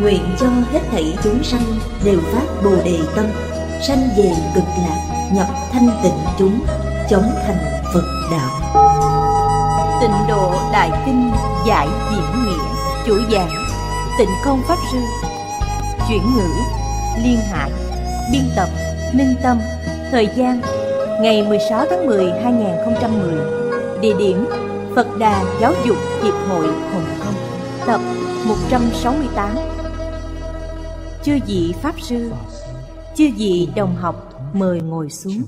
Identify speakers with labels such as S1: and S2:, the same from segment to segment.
S1: nguyện cho hết thảy chúng sanh đều phát bồ đề tâm sanh về cực lạc nhập thanh tịnh chúng chống thành phật đạo
S2: tịnh độ đại kinh giải diễn nghĩa chủ giảng tịnh không pháp sư chuyển ngữ liên hải biên tập minh tâm thời gian ngày 16 tháng 10 2010 địa điểm Phật Đà Giáo dục Hiệp hội Hồng Kông tập 168 chư vị pháp sư chư vị đồng học mời ngồi xuống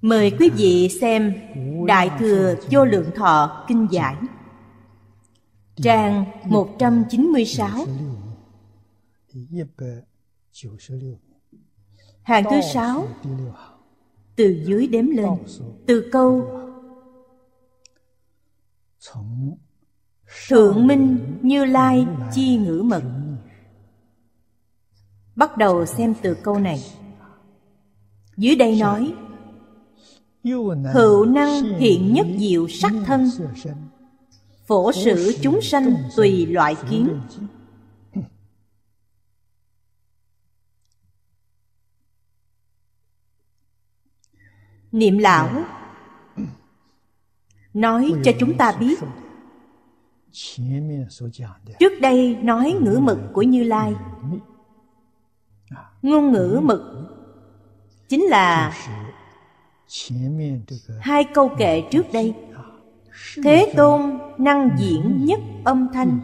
S2: mời quý vị xem đại thừa vô lượng thọ kinh giải trang 196 hàng thứ sáu từ dưới đếm lên từ câu thượng minh như lai chi ngữ mật bắt đầu xem từ câu này dưới đây nói
S3: hữu năng hiện nhất
S2: diệu sắc thân phổ sử chúng sanh tùy loại kiến niệm lão nói cho chúng ta biết trước đây nói ngữ mực của như lai ngôn ngữ mực chính là hai câu kệ trước đây thế tôn năng diễn nhất âm thanh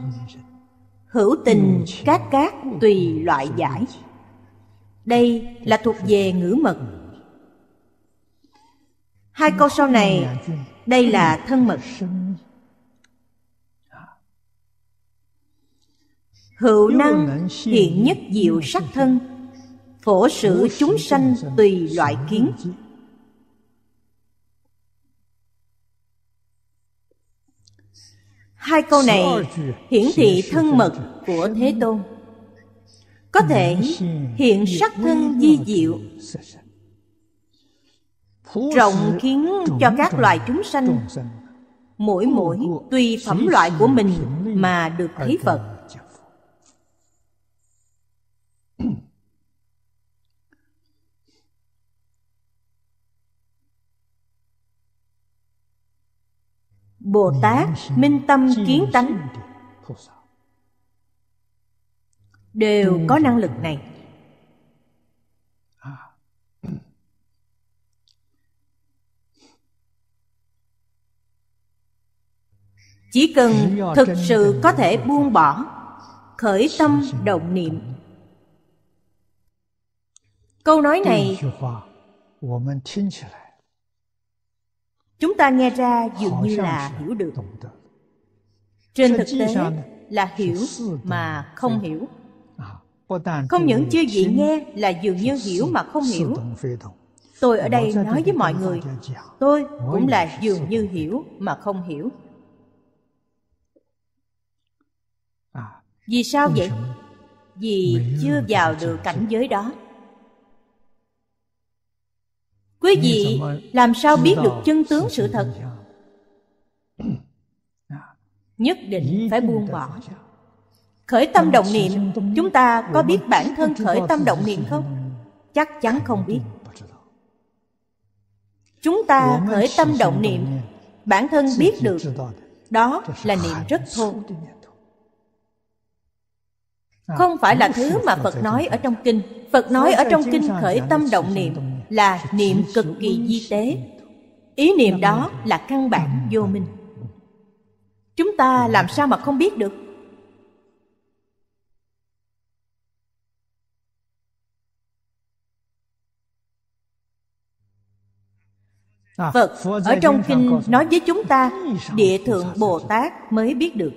S2: hữu tình các cát tùy loại giải đây là thuộc về ngữ mật hai câu sau này đây là thân mật hữu năng hiện nhất diệu sắc thân phổ sử chúng sanh tùy loại kiến hai câu này hiển thị thân mật của thế tôn có thể hiện sắc thân di diệu rộng khiến cho các loài chúng sanh mỗi mỗi tùy phẩm loại của mình mà được thấy phật
S1: Bồ Tát minh tâm kiến tánh
S2: đều có năng lực này chỉ cần thực sự có thể buông bỏ khởi tâm động niệm câu nói này chúng ta nghe ra dường như là hiểu được trên thực tế là hiểu mà không hiểu
S4: không những chưa vị nghe
S2: là dường như hiểu mà không hiểu tôi ở đây nói với mọi người tôi cũng là dường như hiểu mà không hiểu vì sao vậy vì chưa vào được cảnh giới đó quý vị làm sao biết được chân tướng sự thật à, nhất định phải buông bỏ khởi tâm động niệm chúng ta có biết bản thân khởi tâm động niệm không chắc chắn không biết chúng ta khởi tâm động niệm bản thân biết được đó là niệm rất thô À, không phải là thứ mà phật nói ở trong kinh phật nói ở trong kinh khởi tâm động niệm là niệm cực kỳ di tế ý niệm đó là căn bản vô minh chúng ta làm sao mà không biết được
S4: à, Phật ở trong kinh nói
S2: với chúng ta Địa Thượng Bồ Tát mới biết được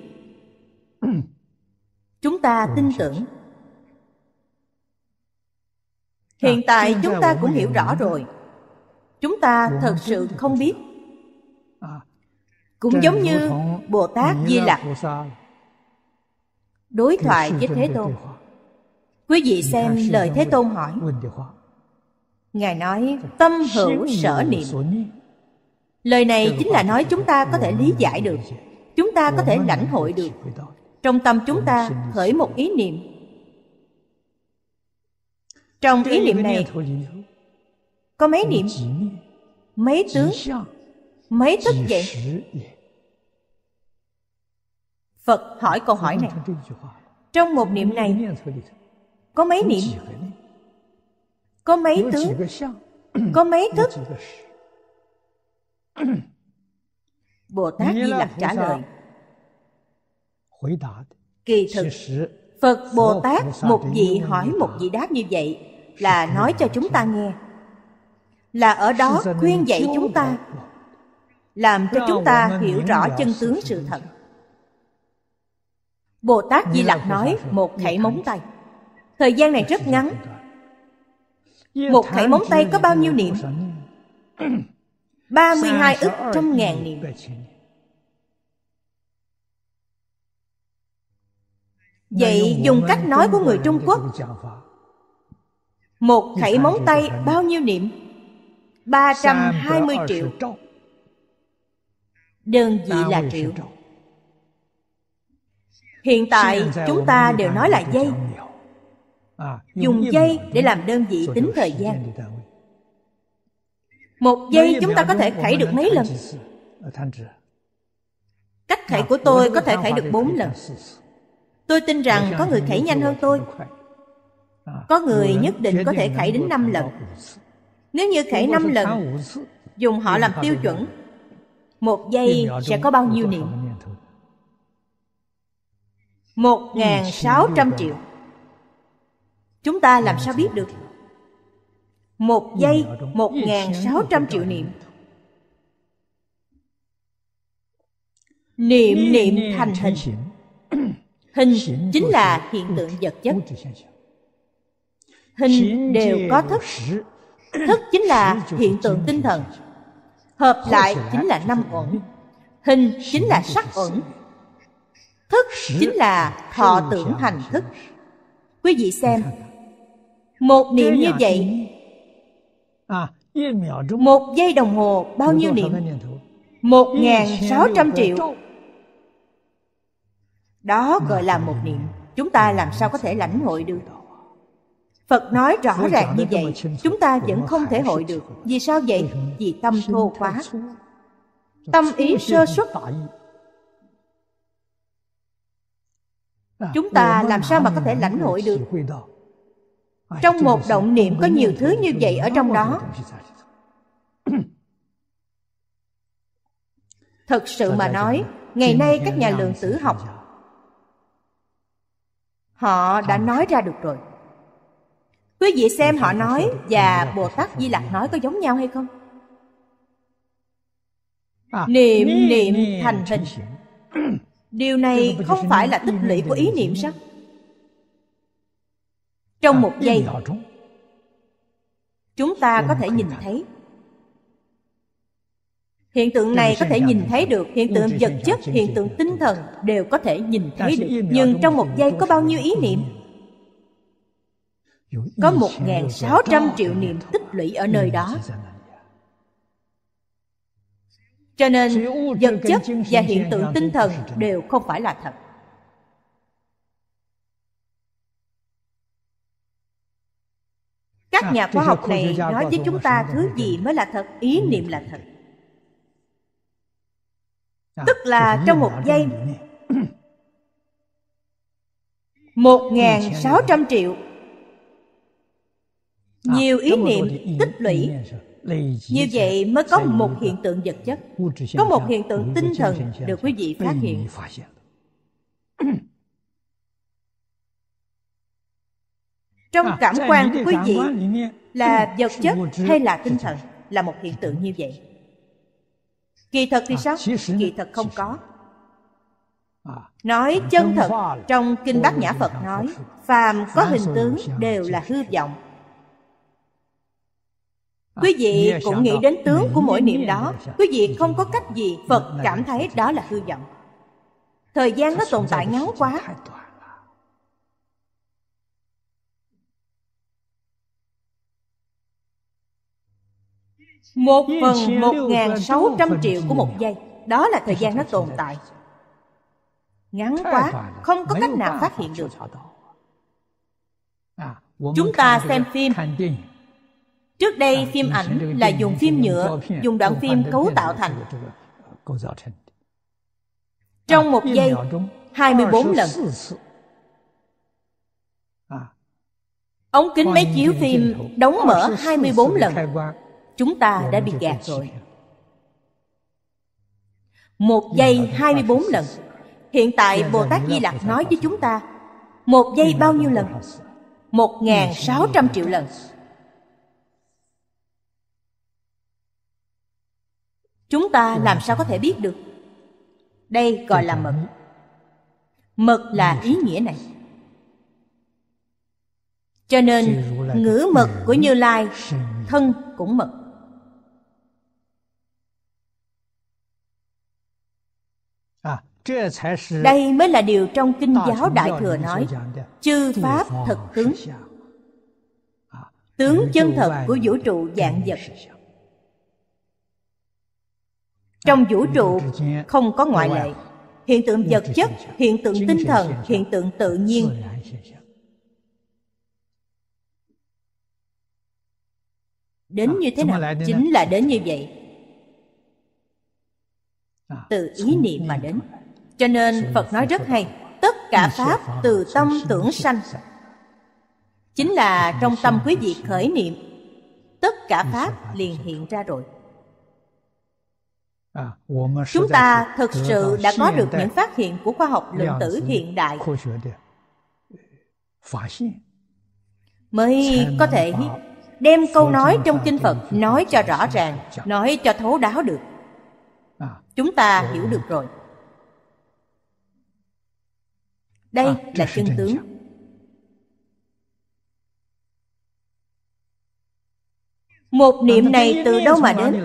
S2: chúng ta tin tưởng hiện à, tại chúng ta cũng hiểu rõ rồi chúng ta thật sự không biết à, cũng giống như bồ tát di lặc đối thoại với thế tôn quý vị xem lời thế tôn hỏi ngài nói tâm hữu sở niệm lời này chính là nói chúng ta có thể lý giải được chúng ta có thể lãnh hội được trong tâm chúng ta khởi một ý niệm trong ý niệm này có mấy niệm mấy tướng mấy thức vậy phật hỏi câu hỏi này trong một niệm này có mấy niệm có mấy tướng có mấy thức bồ tát di lặc trả lời
S1: Kỳ thực, Phật Bồ Tát
S2: một vị hỏi một vị đáp như vậy là nói cho chúng ta nghe. Là ở đó khuyên dạy chúng ta, làm cho chúng ta hiểu rõ chân tướng sự thật. Bồ Tát Di Lặc nói một khẩy móng tay. Thời gian này rất ngắn. Một khẩy móng tay có bao nhiêu niệm?
S4: 32 ức trăm ngàn niệm vậy dùng cách nói của người trung quốc một khẩy móng tay bao
S2: nhiêu niệm 320 triệu Đơn vị là triệu Hiện tại chúng ta đều nói là giây
S4: à, Dùng giây để làm đơn vị tính thời gian
S2: Một giây chúng ta có thể khẩy được mấy lần ờ, Cách khẩy của tôi có thể khẩy được 4 lần tôi tin rằng có người khảy nhanh hơn tôi à, có người nhất định có thể khảy đến 5 lần nếu như khảy 5 lần dùng họ làm tiêu chuẩn một giây sẽ có bao nhiêu niệm một ngàn sáu trăm triệu chúng ta làm sao biết được một giây một ngàn sáu trăm triệu niệm niệm niệm thành hình hình chính là hiện tượng vật chất hình đều có thức thức chính là hiện tượng tinh thần hợp lại chính là năm uẩn hình chính là sắc uẩn
S4: thức chính
S2: là thọ tưởng hành thức quý vị xem một niệm như vậy à, một giây đồng hồ bao nhiêu niệm một ngàn sáu trăm triệu đó gọi là một niệm Chúng ta làm sao có thể lãnh hội được Phật nói rõ ràng như vậy Chúng ta vẫn không thể hội được Vì sao vậy? Vì tâm thô quá Tâm ý sơ xuất Chúng à, ta làm sao mà có thể lãnh hội được Trong một động niệm có nhiều thứ như vậy ở trong đó Thật sự mà nói Ngày nay các nhà lượng tử học Họ đã nói ra được rồi Quý vị xem họ nói và Bồ Tát Di Lặc nói có giống nhau hay không?
S4: À, niệm niệm thành
S2: hình Điều này không phải là tích lũy của ý niệm sao? À, Trong một giây Chúng ta có thể nhìn thấy Hiện tượng này có thể nhìn thấy được, hiện tượng vật chất, hiện tượng tinh thần đều có thể nhìn thấy được. Nhưng trong một giây có bao nhiêu ý niệm? Có 1.600 triệu niệm tích lũy ở nơi đó. Cho nên vật chất và hiện tượng tinh thần đều không phải là thật. Các à, nhà khoa học này nói với chúng ta thứ gì mới là thật, ý niệm là thật À, tức là trong một giây một ngàn sáu trăm triệu à, nhiều ý niệm tích lũy
S4: như vậy mới có một hiện
S2: tượng vật chất có một hiện tượng tinh thần được quý vị phát hiện
S4: à,
S2: trong cảm quan của quý vị
S4: là vật chất hay là tinh
S2: thần là một hiện tượng như vậy kỳ thật thì à, sao kỳ thật không có à, nói chân thật trong kinh bát nhã phật nói phàm có hình tướng đều là hư vọng
S3: à, quý vị cũng nghĩ đến tướng của mỗi niệm đó quý
S2: vị không có cách gì phật cảm thấy đó là hư vọng
S1: thời gian nó tồn tại ngắn quá
S2: Một phần một ngàn sáu trăm triệu của một giây Đó là thời gian nó tồn tại Ngắn quá, không có cách nào phát hiện được à, Chúng ta xem phim Trước đây phim ảnh là dùng phim nhựa Dùng đoạn phim cấu tạo thành uh, Trong à, một giây 24 ờ, lần à. Ống kính máy chiếu phim đóng ờ, mở 24 lần chúng ta dạ, đã vâng, bị gạt rồi một dạ, giây 24 vâng, lần Hiện tại dạ, vâng, Bồ Tát Di Lặc nói với chúng ta Một giây bao nhiêu lần? Một ngàn sáu trăm triệu lần Chúng ta làm sao có thể biết được? Đây gọi là mật Mật là ý nghĩa này Cho nên ngữ mật của Như Lai Thân cũng mật đây mới là điều trong kinh giáo đại thừa nói chư pháp thật tướng tướng chân thật của vũ trụ dạng vật trong vũ trụ không có ngoại lệ hiện tượng vật chất hiện tượng tinh thần hiện tượng tự nhiên đến như thế nào chính là đến như vậy từ ý niệm mà đến cho nên phật nói rất hay tất cả pháp từ tâm tưởng sanh chính là trong tâm quý vị khởi niệm tất cả pháp liền hiện ra rồi
S4: chúng ta thực sự đã có được những
S2: phát hiện của khoa học lượng tử hiện đại mới có thể đem câu nói trong kinh phật nói cho rõ ràng nói cho thấu đáo được chúng ta hiểu được rồi đây ờ, là chân tướng một niệm này từ đâu mà đến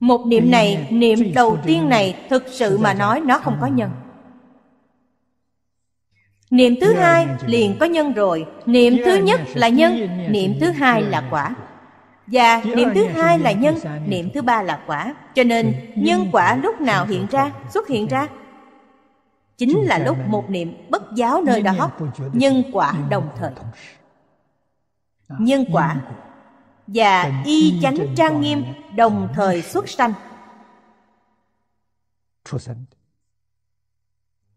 S2: một niệm này niệm đầu tiên này thực sự mà nói nó không có ờ. nhân niệm thứ hai liền có nhân rồi niệm thứ nhất là nhân niệm thứ hai là quả và niệm thứ hai là nhân niệm thứ ba là quả cho nên nhân quả lúc nào hiện ra xuất hiện ra chính là lúc một niệm bất giáo nơi đó nhân quả đồng thời nhân quả và y chánh trang nghiêm đồng thời xuất sanh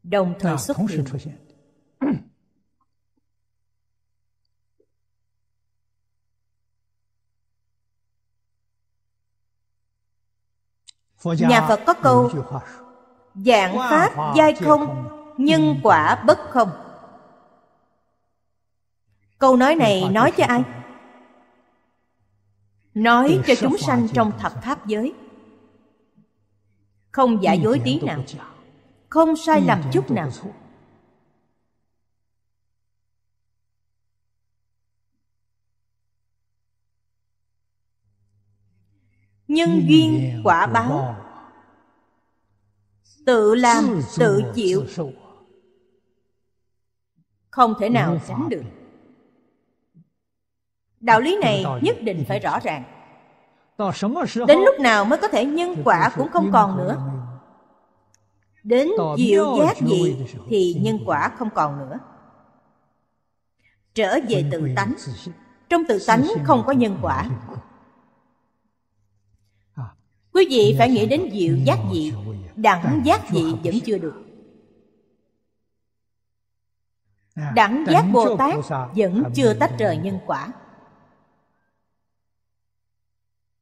S1: đồng thời xuất hiện
S4: nhà phật có câu
S2: Dạng pháp giai không Nhân ừ. quả bất không Câu nói này nói cho ai? Nói cho chúng sanh trong thập pháp giới Không giả dối tí nào Không sai lầm chút nào Nhân duyên quả báo tự làm tự chịu không thể nào tránh được đạo lý này nhất định phải rõ ràng đến lúc nào mới có thể nhân quả cũng không còn nữa
S1: đến diệu giác gì
S2: thì nhân quả không còn nữa trở về tự tánh trong tự tánh không có nhân quả quý vị phải nghĩ đến diệu giác dị đẳng giác dị vẫn chưa được à, đẳng giác bồ tát vẫn chưa tách rời nhân quả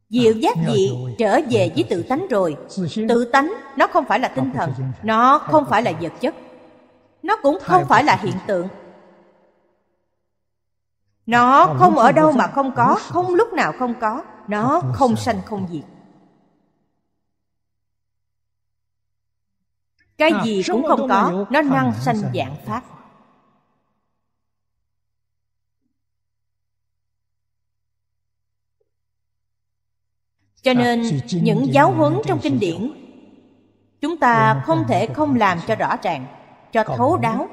S2: diệu à, giác dị trở về với tự tánh rồi tự tánh nó không phải là tinh thần nó không phải là vật chất nó cũng không phải là hiện tượng nó không ở đâu mà không có không lúc nào không có nó không sanh không diệt
S3: cái gì cũng không có
S2: nó năng sanh dạng pháp
S1: cho nên những giáo huấn trong kinh điển
S2: chúng ta không thể không làm cho rõ ràng cho thấu đáo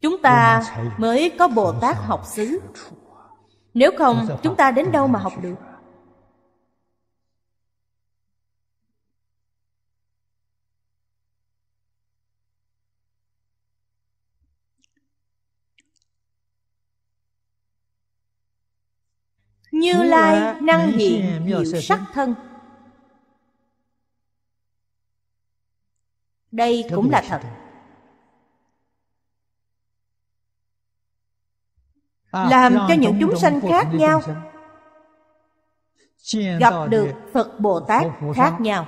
S2: chúng ta mới có bồ tát học xứ nếu không chúng ta đến đâu mà học được Như Lai năng hiện nhiều sắc thân Đây cũng là thật
S4: à, Làm cho những chúng sanh khác nhau Gặp được Phật Bồ Tát khác nhau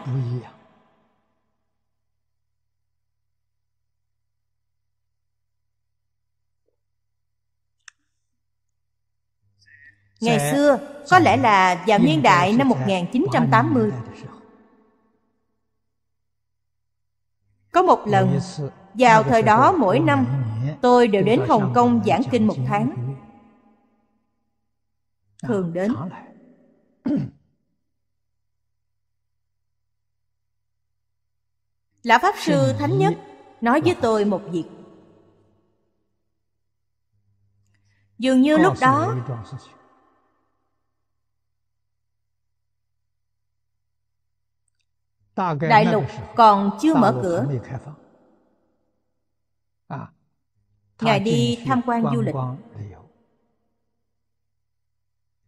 S3: Ngày xưa,
S2: có lẽ là vào niên đại năm 1980 Có một lần, vào thời đó mỗi năm Tôi đều đến Hồng Kông giảng kinh một tháng Thường à, đến Lão Pháp Sư Thánh Nhất nói với tôi một việc Dường như lúc đó
S3: đại lục còn chưa mở cửa ngài đi tham quan du lịch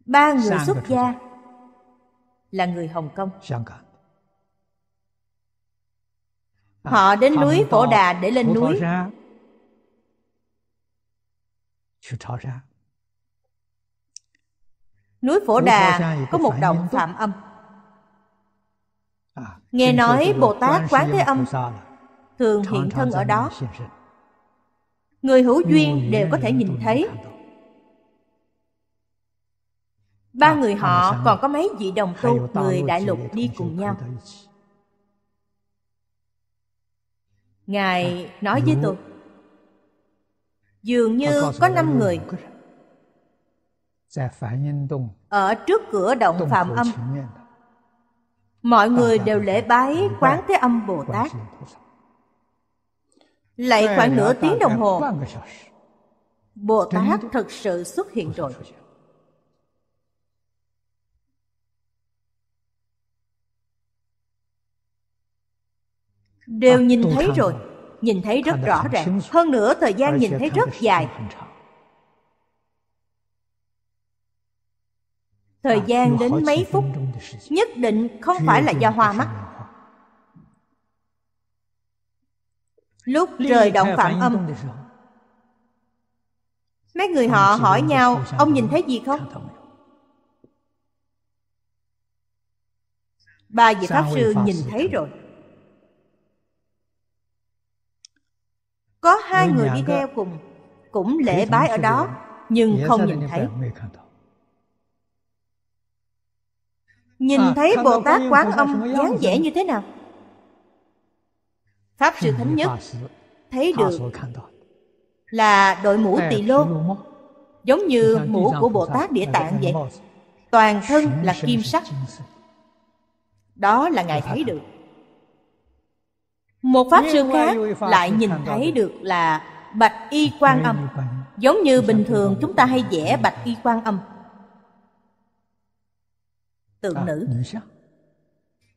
S2: ba người xuất gia là người hồng kông à, họ đến núi phổ đà để lên núi núi phổ đà có một động phạm âm nghe nói bồ tát quán thế âm thường hiện thân ở đó người hữu duyên đều có thể nhìn thấy
S1: ba người họ còn có mấy vị đồng tu người đại lục đi cùng nhau
S2: ngài dạ. nói với tôi dường như có năm người ở trước cửa động phạm âm mọi người ờ, đều lễ ờ, ờ, bái quán thế âm bồ tát lại khoảng nửa tiếng đồng hồ bồ tát thực sự xuất hiện rồi đều nhìn thấy rồi nhìn thấy rất rõ ràng hơn nữa thời gian nhìn thấy rất dài thời à, gian đến mấy phút nhất định không phải là do hoa mắt
S1: lúc trời động phạm âm
S2: mấy người họ hỏi nhau ông nhìn thấy gì không ba vị pháp sư nhìn thấy rồi có hai người đi theo cùng cũng lễ bái ở đó nhưng không nhìn thấy Nhìn à, thấy Bồ Tát Quán Âm dáng vẻ như thế nào? Pháp Sư Thánh Nhất thấy được là đội mũ tỳ lô giống như mũ của Bồ Tát Địa Tạng vậy. Toàn thân là kim sắc. Đó là Ngài thấy được. Một Pháp Sư khác lại nhìn thấy được là bạch y quan âm giống như bình thường chúng ta hay vẽ bạch y quan âm tượng à, nữ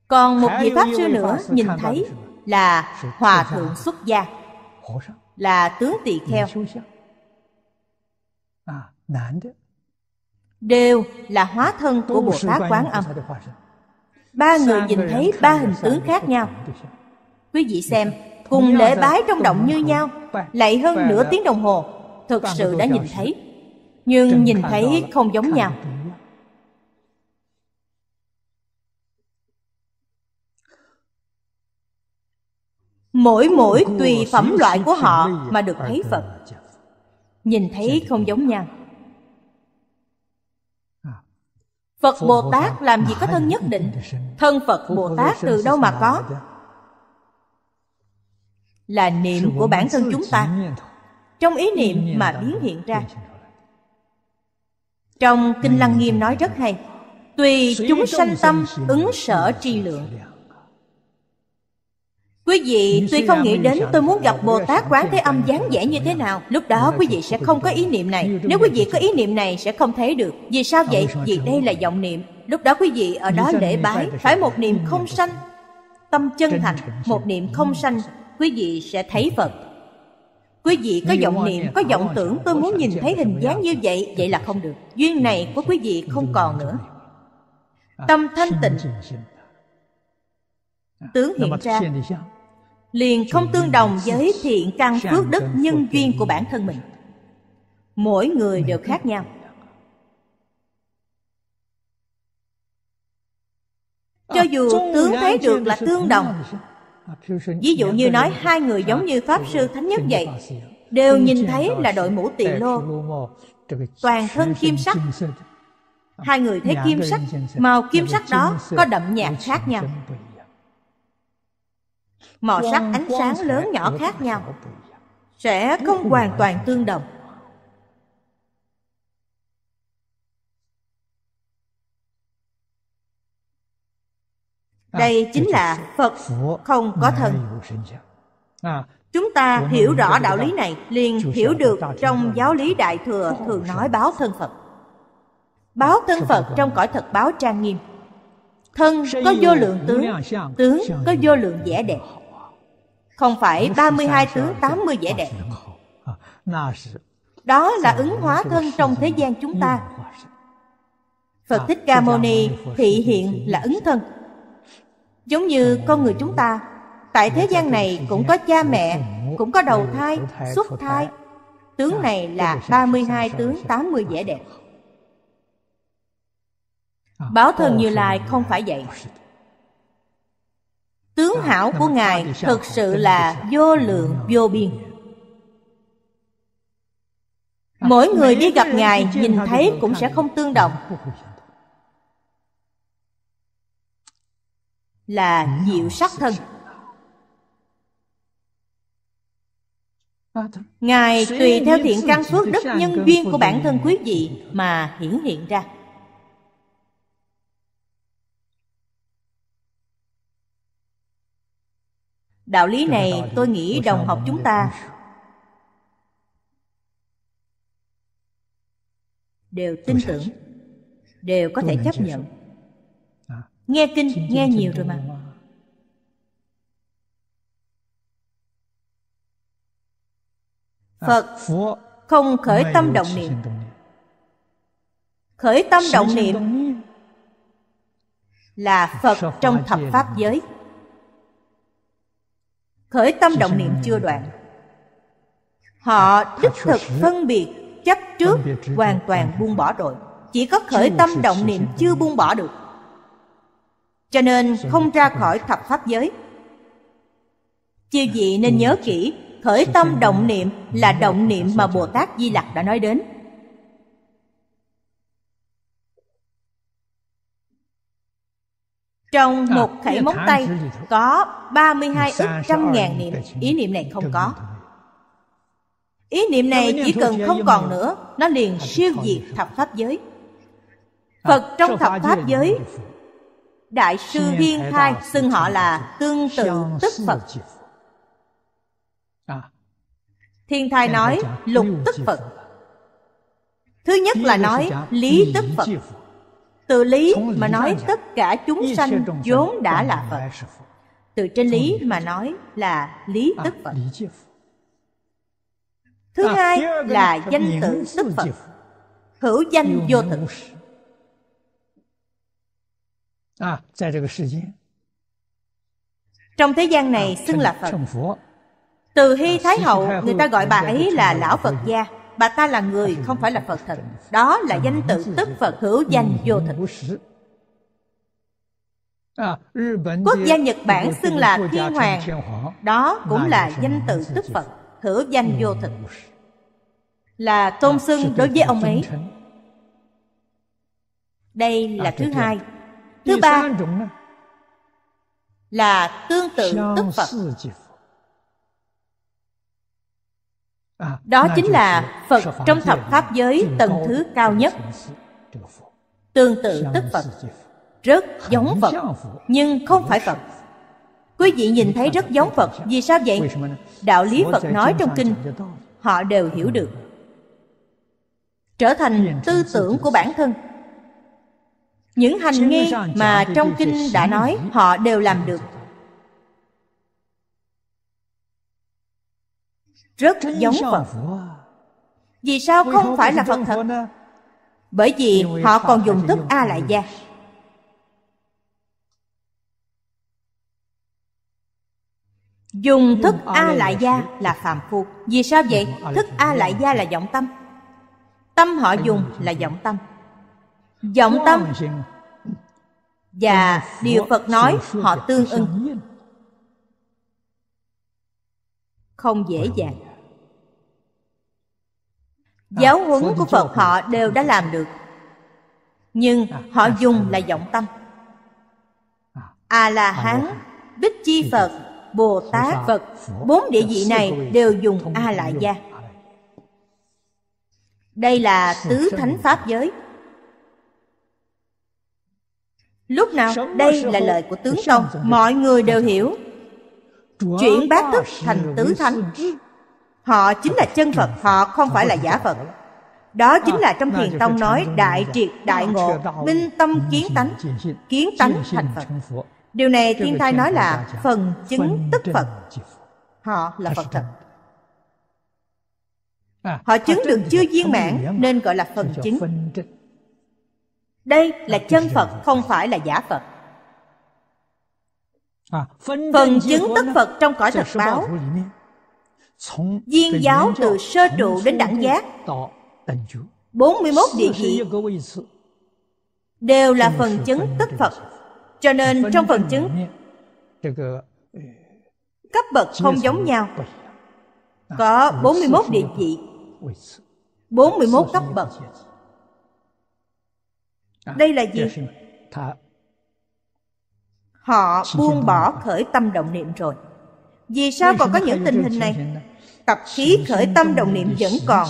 S2: còn một vị pháp sư nữa nhìn thấy là hòa thượng xuất gia là tướng tỳ kheo à, đều là hóa thân của bồ tát quán âm ba người nhìn thấy ba hình tướng khác nhau quý vị xem cùng lễ bái trong động như nhau lại hơn nửa tiếng đồng hồ thực sự đã nhìn thấy nhưng nhìn thấy không giống nhau Mỗi mỗi tùy phẩm loại của họ mà được thấy Phật Nhìn thấy không giống nhau
S4: à. Phật Bồ Tát làm gì có thân nhất định Thân Phật Bồ Tát từ đâu mà có
S2: Là niệm của bản thân chúng ta Trong ý niệm mà biến hiện ra Trong Kinh Lăng Nghiêm nói rất hay Tùy chúng sanh tâm ứng sở tri lượng Quý vị tuy không nghĩ đến tôi muốn gặp Bồ Tát Quán Thế Âm dáng vẻ như thế nào Lúc đó quý vị sẽ không có ý niệm này Nếu quý vị có ý niệm này sẽ không thấy được Vì sao vậy? Vì đây là vọng niệm Lúc đó quý vị ở đó lễ bái Phải một niệm không sanh Tâm chân thành Một niệm không sanh Quý vị sẽ thấy Phật Quý vị có vọng niệm, có vọng tưởng Tôi muốn nhìn thấy hình dáng như vậy Vậy là không được Duyên này của quý vị không còn nữa Tâm thanh tịnh Tướng hiện ra liền không tương đồng với thiện căn phước đức nhân duyên của bản thân mình mỗi người đều khác nhau
S4: cho dù tướng thấy được là tương đồng
S2: ví dụ như nói hai người giống như pháp sư thánh nhất vậy đều nhìn thấy là đội mũ tỳ lô toàn thân kim sắc hai người thấy kim sắc màu kim sắc đó có đậm nhạt khác nhau màu sắc ánh sáng lớn nhỏ khác nhau sẽ không hoàn toàn tương đồng à, đây chính là phật không có thân à, chúng ta hiểu rõ đạo lý này liền hiểu được trong giáo lý đại thừa thường nói báo thân phật báo thân phật trong cõi thật báo trang nghiêm Thân có vô lượng tướng, tướng có vô lượng vẻ đẹp. Không phải 32 tướng 80 vẻ đẹp. À, Đó là ứng hóa thân trong thế gian chúng ta. Phật à, Thích Ca Mâu Ni thị hiện là ứng thân. Giống như con người chúng ta, tại thế gian này cũng có cha mẹ, cũng có đầu thai, xuất thai. Tướng này là 32 tướng 80 vẻ đẹp báo thân như lai không phải vậy tướng hảo của ngài thực sự là vô lượng vô biên mỗi người đi gặp ngài nhìn thấy cũng sẽ không tương đồng là diệu sắc thân
S4: ngài tùy theo thiện căn phước đức nhân duyên của bản thân quý
S2: vị mà hiển hiện ra đạo lý này tôi nghĩ đồng học chúng ta đều tin tưởng đều có thể chấp nhận à,
S4: nghe kinh nghe nhiều rồi mà à, phật không khởi tâm động niệm khởi tâm động niệm
S2: là phật trong thập pháp giới khởi tâm động niệm chưa đoạn họ đích thực phân biệt chấp trước hoàn toàn buông bỏ rồi chỉ có khởi tâm động niệm chưa buông bỏ được cho nên không ra khỏi thập pháp giới chư vị nên nhớ kỹ khởi tâm động niệm là động niệm mà bồ tát di lặc đã nói đến Trong à, một khẩy móng tay có 32 ức trăm ngàn niệm Ý niệm này không có Ý niệm này chỉ cần không còn nữa Nó liền à, siêu diệt thập pháp giới à, Phật trong thập pháp giới Đại sư viên Thai xưng họ là tương tự tức Phật Thiên Thai nói lục tức Phật Thứ nhất là nói lý tức Phật từ lý mà nói tất cả chúng sanh vốn đã là phật từ trên lý mà nói là lý tức phật
S4: thứ à, hai là danh tự
S2: tức phật hữu danh vô thực à, trong thế gian à, này xưng là phật từ hy thái hậu người ta gọi bà ấy là lão phật gia bà ta là người không phải là phật thật đó là danh tự tức phật hữu danh vô thực
S4: quốc gia nhật bản xưng là thiên hoàng
S2: đó cũng là danh tự tức phật hữu danh vô thực là tôn xưng đối với ông ấy đây là thứ hai thứ ba là tương tự tức phật đó chính là phật trong thập pháp giới tầng thứ cao nhất tương tự tức phật rất giống phật nhưng không phải phật quý vị nhìn thấy rất giống phật vì sao vậy đạo lý phật nói trong kinh họ đều hiểu được trở thành tư tưởng của bản thân những hành nghi mà trong kinh đã nói họ đều làm được rất giống Phật. Vì sao không phải là Phật thật? Bởi vì họ còn dùng thức A lại gia. Dùng thức A lại gia là phàm phu Vì sao vậy? Thức A lại gia là vọng tâm Tâm họ dùng là vọng tâm Vọng tâm Và
S1: điều Phật nói họ tương ưng
S2: không dễ dàng à, giáo huấn của phật họ đều đã làm được nhưng à, họ à, dùng là vọng tâm a la hán bích chi phật bồ tát phật bốn địa dạ, vị này đều dùng a la gia đây là tứ thánh pháp giới lúc nào đây là lời của tướng tông mọi người đều hiểu chuyển bát thức thành tứ thánh họ chính là chân phật họ không phải là giả phật đó à, chính là trong thiền tông nói đại triệt đại ngộ minh tâm kiến tánh kiến tánh thành phật điều này thiên thai nói là phần chứng tức phật họ là phật thật à, họ chứng được chưa viên mãn nên gọi là phần chứng đây là chân phật không phải là giả phật
S3: phần chứng tất phật trong cõi thật báo viên giáo từ sơ trụ đến đẳng giác 41 địa vị
S2: đều là phần chứng tất phật cho nên trong phần chứng cấp bậc không giống nhau có 41 địa vị 41 cấp bậc đây là gì Họ buông bỏ khởi tâm động niệm rồi Vì sao còn có những tình hình này? Tập khí khởi tâm động niệm vẫn còn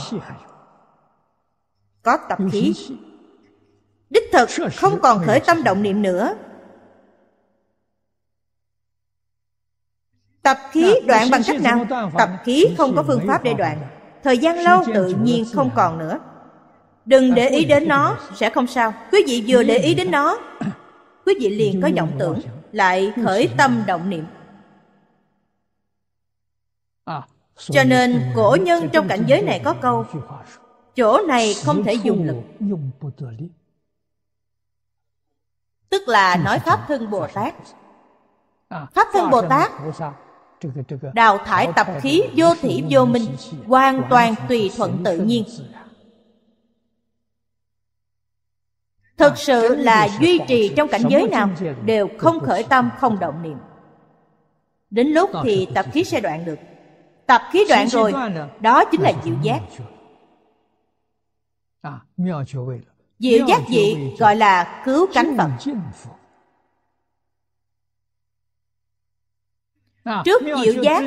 S2: Có tập khí Đích thực không còn khởi tâm động niệm nữa Tập khí dạ, đoạn bằng cách nào? Tập khí không có phương pháp để đoạn Thời gian lâu tự nhiên không còn nữa Đừng để ý đến nó, sẽ không sao Quý vị vừa để ý đến nó Quý vị liền có vọng tưởng lại khởi tâm động niệm à. cho nên cổ nhân trong cảnh giới này có câu chỗ này không thể dùng lực tức là nói pháp thân bồ tát à. pháp thân bồ tát
S4: đào thải tập
S2: khí vô thủy vô minh hoàn toàn tùy thuận tự nhiên thực sự là duy trì trong cảnh giới nào đều không khởi tâm không động niệm đến lúc thì tập khí sẽ đoạn được tập khí đoạn rồi đó chính là diệu giác à, diệu giác gì gọi là cứu cánh phật à, trước diệu giác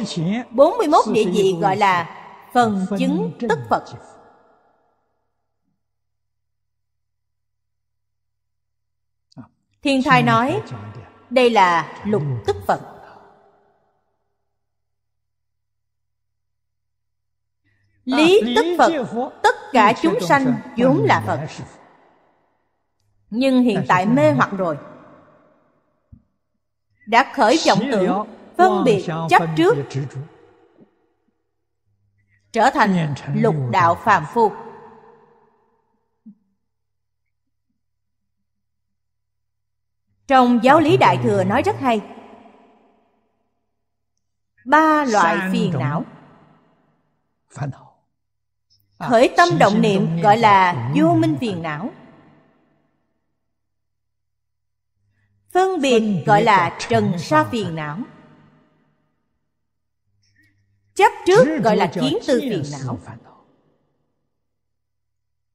S2: 41 địa vị gọi là phần chứng tức phật
S4: Thiên thai nói
S2: Đây là lục tức Phật Lý à, tức Phật Tất cả chúng sanh vốn là Phật Nhưng hiện tại mê hoặc rồi Đã khởi vọng tưởng Phân biệt chấp trước Trở thành lục đạo phàm phu Trong giáo lý Đại Thừa nói rất hay Ba loại phiền
S3: não à, Khởi tâm động niệm gọi là ừ. vô minh
S2: phiền não Phân biệt gọi là trần sa phiền não Chấp trước gọi là kiến tư phiền não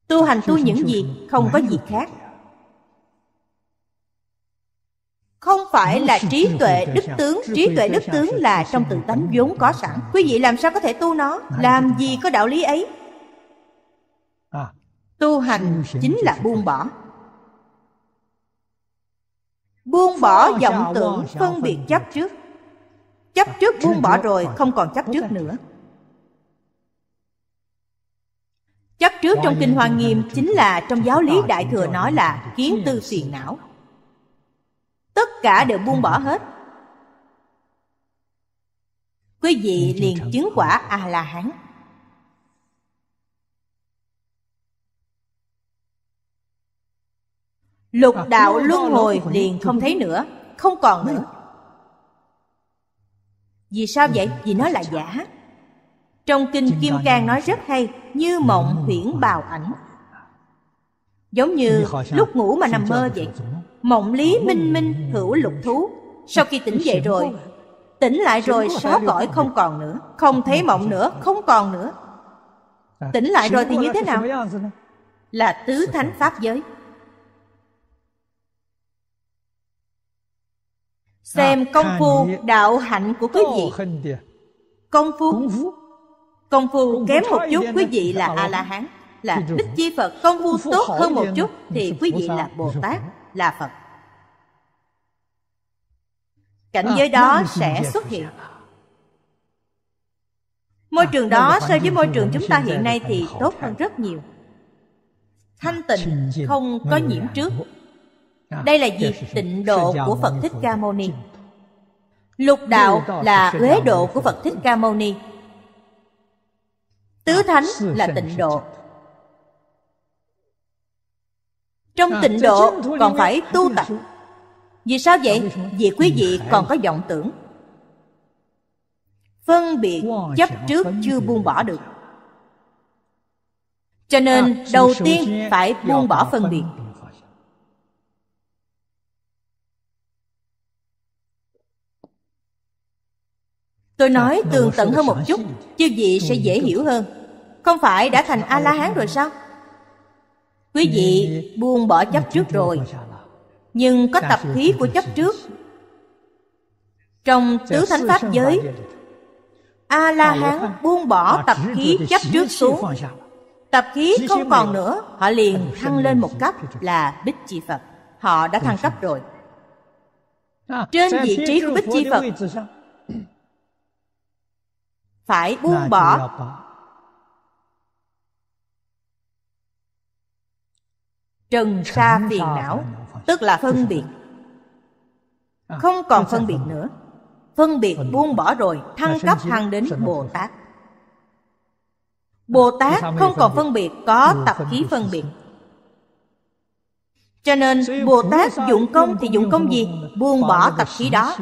S2: Tu hành tu những gì không có gì khác không phải là trí tuệ đức tướng trí tuệ đức tướng là trong tự tánh vốn có sẵn quý vị làm sao có thể tu nó làm gì có đạo lý ấy à. tu hành chính là buông bỏ buông bỏ vọng tưởng phân biệt chấp trước chấp trước buông bỏ rồi không còn chấp trước nữa chấp trước trong kinh hoa nghiêm chính là trong giáo lý đại thừa nói là kiến tư phiền não tất cả đều buông bỏ hết quý vị liền chứng quả a la hán lục à, đạo luân hồi liền không thấy nữa không còn nữa vì sao vậy vì nó là giả trong kinh kim cang nói rất hay như mộng huyễn bào ảnh giống như lúc ngủ mà nằm mơ vậy Mộng lý minh minh hữu lục thú Sau khi tỉnh dậy rồi Tỉnh lại rồi xóa cõi không còn nữa Không thấy mộng nữa, không còn nữa
S1: à, Tỉnh lại rồi thì như thế nào?
S2: Là tứ thánh pháp giới Xem à, công phu đạo hạnh của quý vị Công phu Công phu kém một chút quý vị là dạ, A-la-hán Là Đức Chi Phật Công phu tốt hơn một chút Thì quý vị là Bồ Tát là Phật. Cảnh à, giới đó sẽ xuất hiện. Môi à, trường đó so với môi trường chúng ta hiện nay thì tốt hơn rất nhiều. Thanh tịnh không có nhiễm trước. À, Đây là gì? tịnh độ của Phật Thích Ca Mâu Ni. Lục đạo là uế độ của Phật Thích Ca Mâu Ni. Tứ thánh là tịnh độ Trong à, tịnh độ còn phải tu tập Vì sao vậy? Vì quý vị còn có vọng tưởng Phân biệt chấp trước chưa buông bỏ được Cho à, nên đầu tiên phải buông bỏ phân biệt Tôi nói tường tận hơn một chút Chư vị sẽ dễ hiểu hơn Không phải đã thành A-la-hán rồi sao? Quý vị buông bỏ chấp trước rồi Nhưng có tập khí của chấp trước Trong tứ thánh pháp giới A-la-hán buông bỏ tập khí chấp trước xuống Tập khí không còn nữa Họ liền thăng lên một cấp là Bích Chi Phật Họ đã thăng cấp rồi
S4: Trên vị trí của Bích Chi Phật
S2: Phải buông bỏ trần sa phiền não tức là phân biệt à, không còn phân biệt nữa phân biệt buông bỏ rồi thăng cấp thăng đến bồ tát bồ tát không còn phân biệt có tập khí à. phân biệt cho nên bồ tát dụng công thì dụng công gì buông bỏ tập khí đó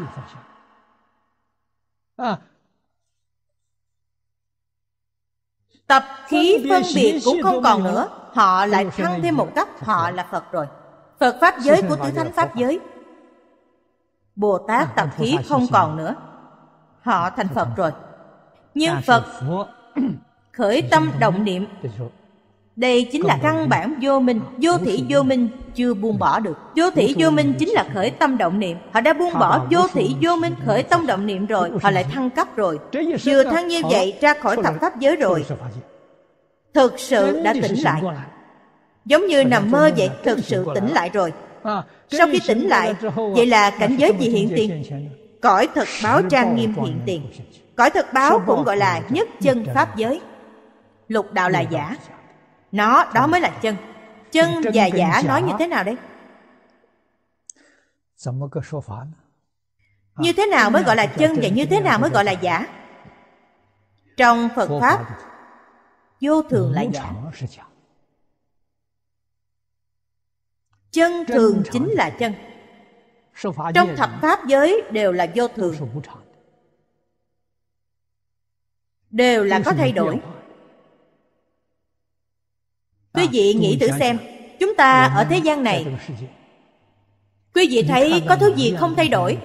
S2: tập khí phân biệt cũng không còn nữa họ lại thăng thêm một cấp họ là phật rồi phật pháp giới của tứ thánh pháp giới bồ tát dạ, tập khí không còn nữa họ thành dạ, phật rồi nhưng dạ, phật khởi tâm động niệm đây chính là căn bản vô minh vô thị vô minh chưa buông bỏ được vô thị vô minh chính là khởi tâm động niệm họ đã buông bỏ vô thị vô minh khởi tâm động niệm rồi họ lại thăng cấp rồi vừa thăng như vậy ra khỏi thập pháp giới rồi thực sự đã tỉnh lại giống như nằm mơ vậy thực sự tỉnh lại rồi à, sau khi tỉnh lại vậy là cảnh giới gì hiện tiền cõi thực báo trang nghiêm hiện tiền cõi thực báo cũng gọi là nhất chân pháp giới lục đạo là giả nó đó mới là chân chân và giả nói như thế nào đấy như à, thế nào mới gọi là chân và như thế nào mới gọi là giả trong phật pháp vô thường là giả chân thường chính là chân trong thập pháp giới đều là vô thường đều là có thay đổi à, quý vị nghĩ thử xem chúng ta ở thế gian này quý vị thấy có thứ gì không thay đổi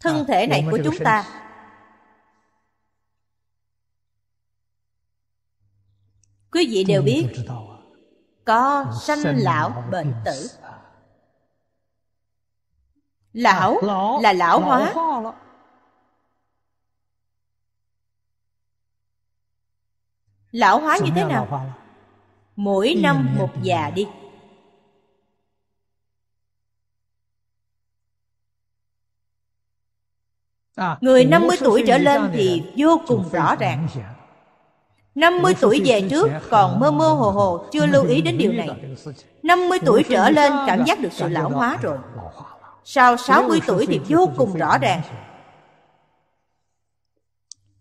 S2: thân à, thể này của chúng ta quý vị đều biết có sanh lão bệnh tử à, lão là lão hóa lão hóa à, như
S1: thế nào mỗi năm một già đi
S2: Người 50 tuổi trở lên thì vô cùng rõ ràng 50 tuổi về trước còn mơ mơ hồ hồ chưa lưu ý đến điều này. 50 tuổi trở lên cảm giác được sự lão hóa rồi. Sau 60 tuổi thì vô cùng rõ ràng.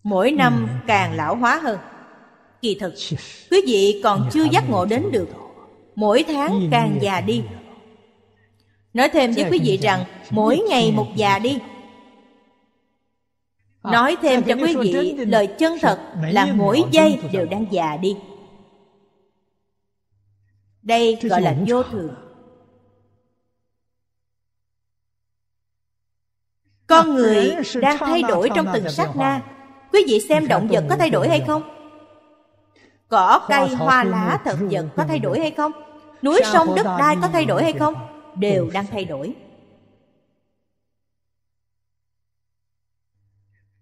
S2: Mỗi năm ừ. càng lão hóa hơn. Kỳ thực, quý vị còn chưa giác ngộ đến được. Mỗi tháng càng già đi. Nói thêm với quý vị rằng, mỗi ngày một già đi À, Nói thêm cho quý vị lời chân thật là mỗi giây đều đang già đi Đây gọi là vô thường Con người đang thay đổi trong từng sát na Quý vị xem động vật có thay đổi hay không? Cỏ cây, hoa lá, thực vật có thay đổi hay không? Núi sông, đất đai có thay đổi hay không? Đều đang thay đổi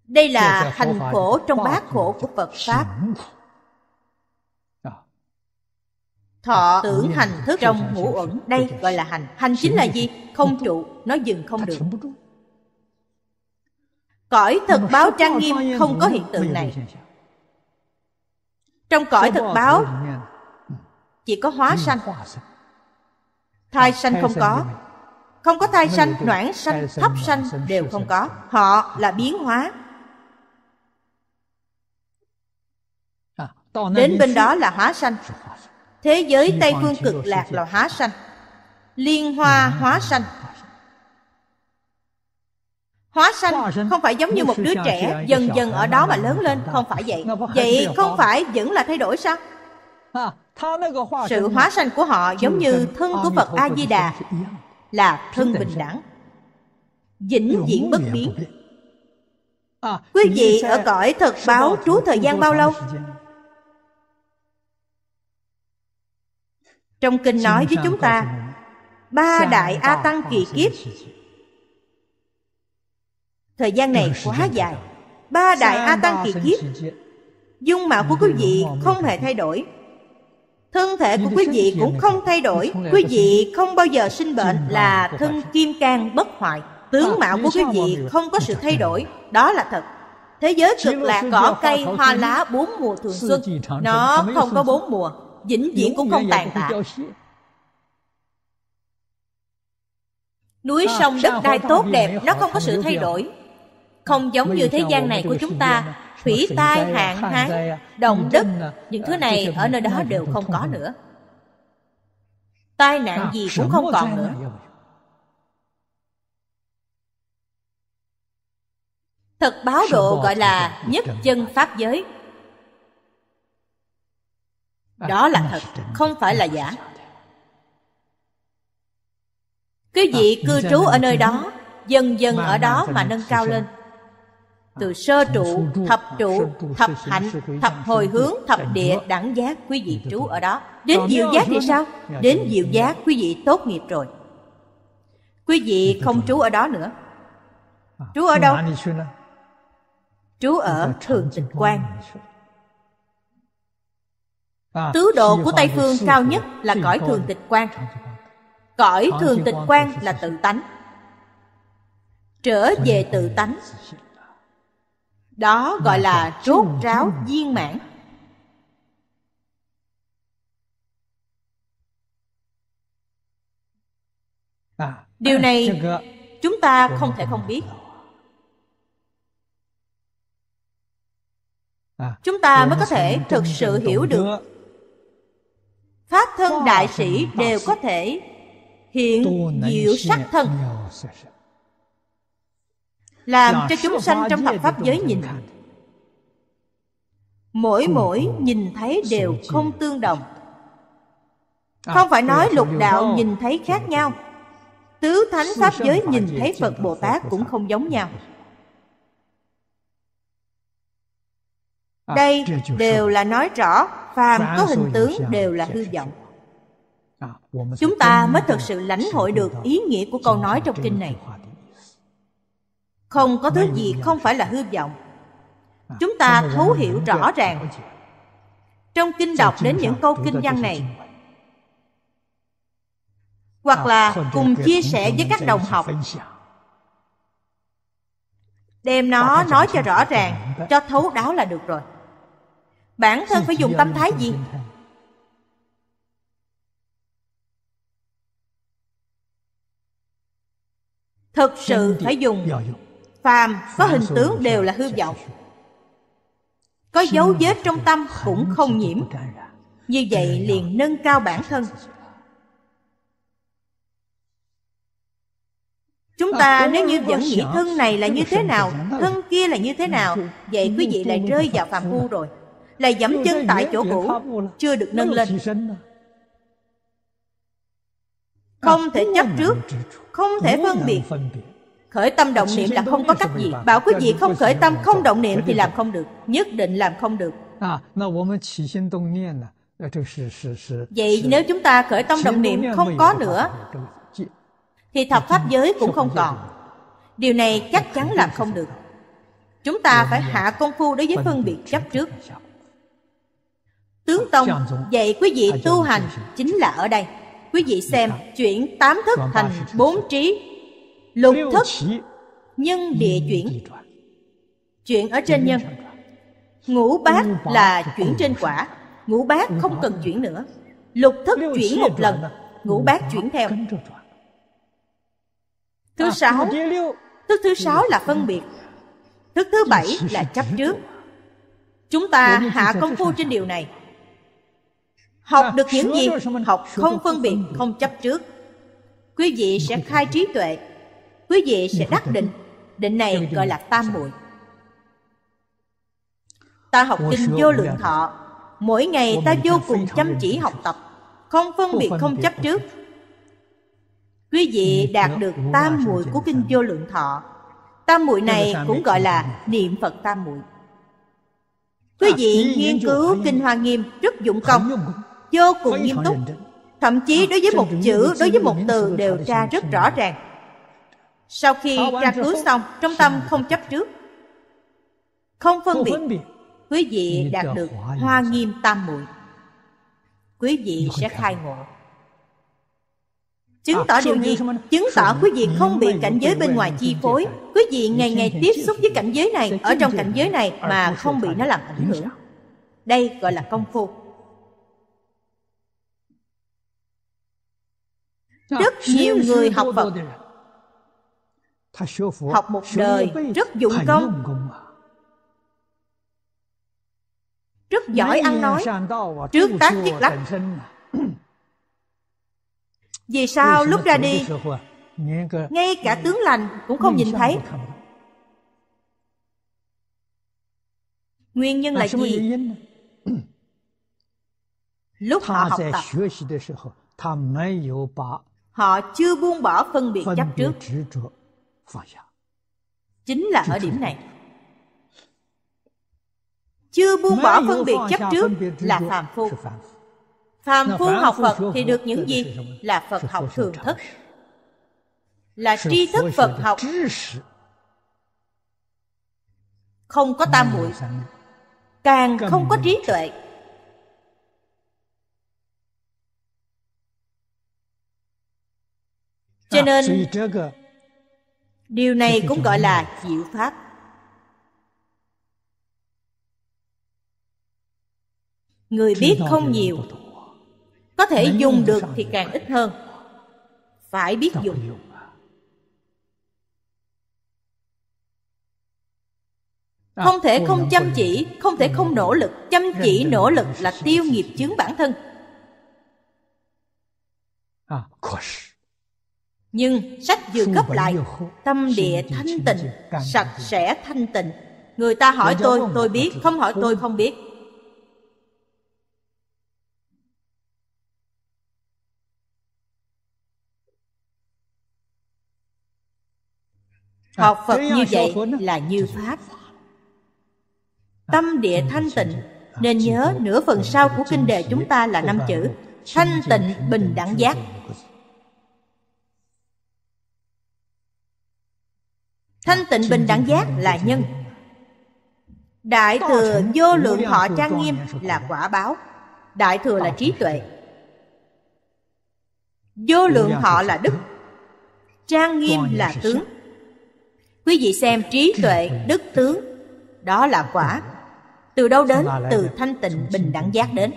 S2: đây là hành khổ trong bát khổ của phật pháp thọ tưởng hành thức trong ngũ uẩn đây gọi là hành hành chính là gì không trụ nó dừng không được cõi thực báo trang nghiêm không có hiện tượng này trong cõi thực báo chỉ có hóa sanh thai sanh không có không có thai sanh noãn sanh thấp sanh đều không có họ là biến hóa đến bên đó là hóa sanh thế giới tây phương cực lạc là hóa sanh liên hoa hóa sanh hóa sanh không phải giống như một đứa trẻ dần dần ở đó mà lớn lên không phải vậy vậy không phải vẫn là thay đổi sao
S3: sự hóa sanh của họ giống như thân của phật a di đà
S2: là thân bình đẳng vĩnh viễn bất
S1: biến
S4: à,
S2: quý vị ở cõi thật báo trú thời gian bao lâu trong kinh nói với chúng ta ba đại a tăng kỳ kiếp thời gian này quá dài ba đại a tăng kỳ kiếp dung mạo của quý vị không hề thay đổi thân thể của quý vị cũng không thay đổi quý vị không bao giờ sinh bệnh là thân kim cang bất hoại tướng mạo của quý vị không có sự thay đổi đó là thật thế giới cực lạc cỏ cây hoa lá bốn
S1: mùa thường xuân nó không có bốn
S2: mùa vĩnh viễn cũng không tàn tạ núi à, sông đất đai tốt đẹp nó không có sự thay đổi không giống như thế gian này của chúng ta thủy tai hạn hán động đất à, những thứ này ở nơi đó đều không có nữa tai nạn gì cũng không còn nữa thật báo độ gọi là nhất chân pháp giới đó là thật không phải là giả cứ vị cư trú ở nơi đó dần dần ở đó mà nâng cao lên từ sơ trụ thập trụ thập hạnh thập hồi hướng thập địa đẳng giác quý vị trú ở đó đến diệu giác thì sao đến diệu giác quý vị tốt nghiệp rồi quý vị không trú ở đó nữa à, trú ở đâu trú ở thường tịch quan
S4: Tứ độ của Tây Phương cao nhất là cõi thường tịch
S2: quan Cõi thường tịch quan là tự tánh Trở về tự tánh Đó gọi là rốt ráo viên mãn Điều này chúng ta không thể không biết
S4: Chúng ta mới có thể thực sự hiểu được
S2: Pháp thân đại sĩ đều có thể hiện diệu sắc thân Làm cho chúng sanh trong thập pháp giới nhìn Mỗi mỗi nhìn thấy đều không tương đồng
S4: Không à, phải nói lục đạo nhìn
S2: thấy khác nhau Tứ thánh pháp giới nhìn thấy Phật Bồ Tát cũng không giống nhau À, đây đều là nói rõ phàm có hình tướng đều là hư vọng chúng ta mới thực sự lãnh hội được ý nghĩa của câu nói trong kinh này không có thứ gì không phải là hư vọng à, chúng ta thấu hiểu rõ ràng trong kinh đọc đến những câu kinh văn này hoặc à, là cùng chia sẻ với các đồng học đem nó nói cho rõ ràng cho thấu đáo là được rồi bản thân phải dùng tâm thái gì
S1: thực sự phải dùng
S2: phàm có hình tướng đều là hư vọng có dấu vết trong tâm cũng không nhiễm như vậy liền nâng cao bản thân chúng ta ờ, nếu như vẫn nghĩ thân này là như thế nào thân kia là như thế nào vậy quý vị lại rơi vào phạm phu ờ, rồi
S3: là dẫm chân tại chỗ cũ à?
S2: chưa được nâng lên à, không thể chấp trước không thể phân biệt khởi tâm động niệm là không có cách gì bảo quý vị không khởi tâm không động niệm thì làm không được nhất định làm không được à,
S4: vậy nếu chúng ta khởi tâm động niệm không có nữa
S2: thì thập pháp giới cũng không còn điều này chắc chắn làm không được chúng ta phải hạ công phu đối với phân biệt chấp trước Tướng Tông dạy quý vị tu hành chính là ở đây Quý vị xem chuyển tám thức thành bốn trí Lục thức nhân địa chuyển Chuyển ở trên nhân Ngũ bát là chuyển trên quả Ngũ bát không cần chuyển nữa Lục thức chuyển một lần Ngũ bát chuyển theo Thứ à, sáu Thức thứ sáu là phân biệt Thức thứ bảy là chấp trước Chúng ta hạ công phu trên điều này Học được những gì? Học không phân biệt, không chấp trước. Quý vị sẽ khai trí tuệ, quý vị sẽ đắc định. Định này gọi là tam muội. Ta học kinh vô lượng thọ, mỗi ngày ta vô cùng chăm chỉ học tập, không phân biệt, không chấp trước. Quý vị đạt được tam muội của kinh vô lượng thọ. Tam muội này cũng gọi là niệm Phật tam muội. À,
S3: quý vị nghiên cứu
S2: Kinh Hoa Nghiêm rất dụng công vô cùng nghiêm túc thậm chí à, đối với một chữ đối với một từ đều tra rất rõ ràng sau khi tra cứu xong trong tâm không chấp trước không phân biệt quý vị đạt được hoa nghiêm tam muội quý vị sẽ khai ngộ chứng à, tỏ điều gì chứng tỏ quý vị không bị cảnh giới bên ngoài chi phối quý vị ngày ngày tiếp xúc với cảnh giới này ở trong cảnh giới này mà không bị nó làm ảnh hưởng đây gọi là công phu rất nhiều người học Phật
S4: học một đời rất dụng công
S2: rất giỏi ăn nói trước tác thiết lắc vì sao lúc ra đi
S4: ngay cả tướng lành cũng không nhìn thấy
S2: nguyên nhân là gì lúc họ học tập Họ chưa buông bỏ phân biệt chấp trước Chính là ở điểm này Chưa buông bỏ phân biệt chấp trước là phàm phu
S4: Phàm phu học Phật thì được những gì?
S2: Là Phật học thường thức Là tri thức Phật học Không có tam muội Càng không có trí tuệ cho nên dạ, điều này cũng gọi là diệu pháp người biết không nhiều có thể dùng được thì càng ít hơn phải biết dùng à, không thể không chăm chỉ không thể không nỗ lực chăm chỉ nỗ lực là tiêu nghiệp chứng bản thân à, nhưng sách vừa gấp lại tâm địa thanh tịnh sạch sẽ thanh tịnh người ta hỏi tôi tôi biết không hỏi tôi không biết học phật như vậy là như pháp à, tâm địa thanh tịnh nên nhớ nửa phần sau của kinh đề chúng ta là năm chữ thanh tịnh bình đẳng giác thanh tịnh bình đẳng giác là nhân đại thừa vô lượng họ trang nghiêm là quả báo đại thừa là trí tuệ vô lượng họ là đức trang nghiêm là tướng quý vị xem trí tuệ đức tướng đó là quả từ đâu đến từ thanh tịnh bình đẳng giác đến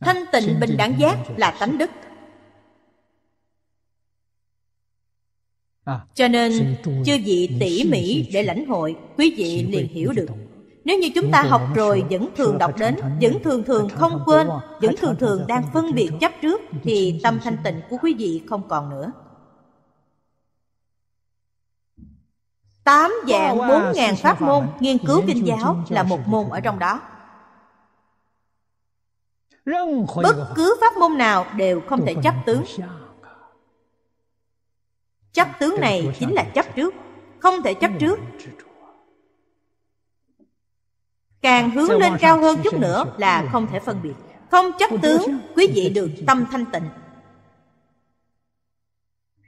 S2: thanh tịnh bình đẳng giác là tánh đức À, cho nên chưa vị tỉ mỉ để lãnh hội quý vị liền hiểu được nếu như chúng ta học rồi vẫn thường đọc đến vẫn thường thường không quên vẫn thường thường đang phân biệt chấp trước thì tâm thanh tịnh của quý vị không còn nữa tám dạng bốn ngàn pháp môn nghiên cứu kinh giáo là một môn ở trong đó bất cứ pháp môn nào đều không thể chấp tướng chấp tướng này chính là chấp trước không thể chấp trước càng hướng lên cao hơn chút nữa là không thể phân biệt không chấp tướng quý vị được tâm thanh tịnh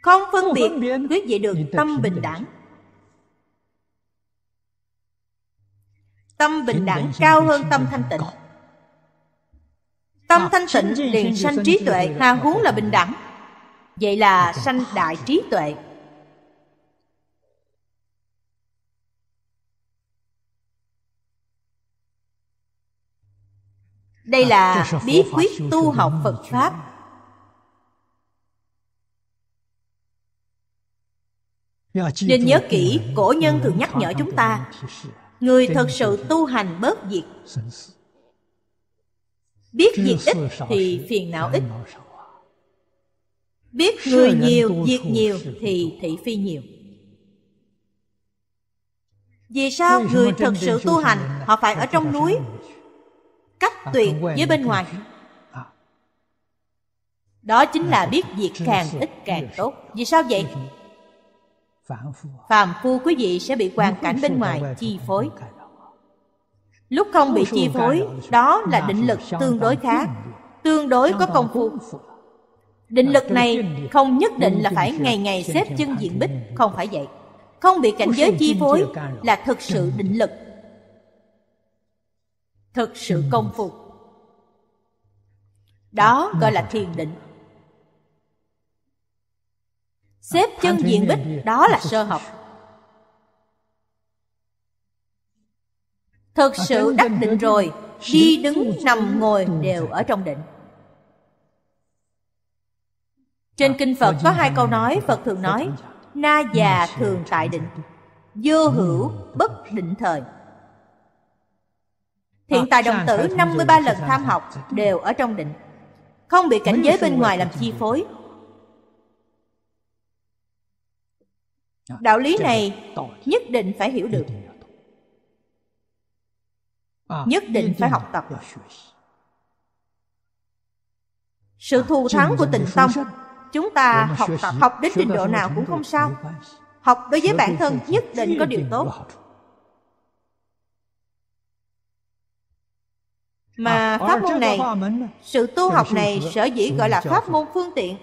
S2: không phân biệt quý vị được tâm bình đẳng tâm bình đẳng cao hơn tâm thanh tịnh tâm à, thanh tịnh liền sanh trí tuệ hà huống là bình đẳng vậy là sanh đại trí tuệ đây là bí quyết tu học phật pháp
S4: nên nhớ kỹ cổ nhân thường nhắc nhở chúng ta người thật sự tu
S2: hành bớt diệt biết diệt ít thì phiền não ít Biết người nhiều, việc nhiều thì thị phi nhiều Vì sao người thật sự tu hành Họ phải ở trong núi Cách à,
S4: tuyệt với bên ngoài
S2: à. Đó chính là à, biết việc càng ít càng tốt Vì sao vậy? Phàm phu quý vị sẽ bị hoàn cảnh bên ngoài chi phối Lúc không bị chi phối Đó là định lực tương đối khá, Tương đối có công phu định ờ, lực này không nhất định là phải ngày ngày xếp chân diện bích không phải vậy không bị cảnh giới chi phối là thực sự định lực thực sự ừ. công phu đó ờ, gọi là ừ. thiền định ờ, xếp à, chân diện bích đó là sơ học thực à, sự đắc định rồi đi đứng nằm ngồi đều ở trong định trên à, kinh Phật có hai câu nói Phật thường nói Na già thường tại định Vô hữu bất định thời Hiện à, tại đồng tử 53 lần tham học đều ở trong định Không bị cảnh giới bên ngoài làm chi phối
S4: dạ, Đạo lý này
S2: nhất định phải hiểu được
S4: à, Nhất định phải học tập
S2: Sự thù thắng của tình tâm Chúng ta vâng, học tập học đến trình độ nào cũng không sao Học đối với bản thân nhất định có điều tốt Mà pháp môn này, sự tu học này sở dĩ gọi là pháp môn phương tiện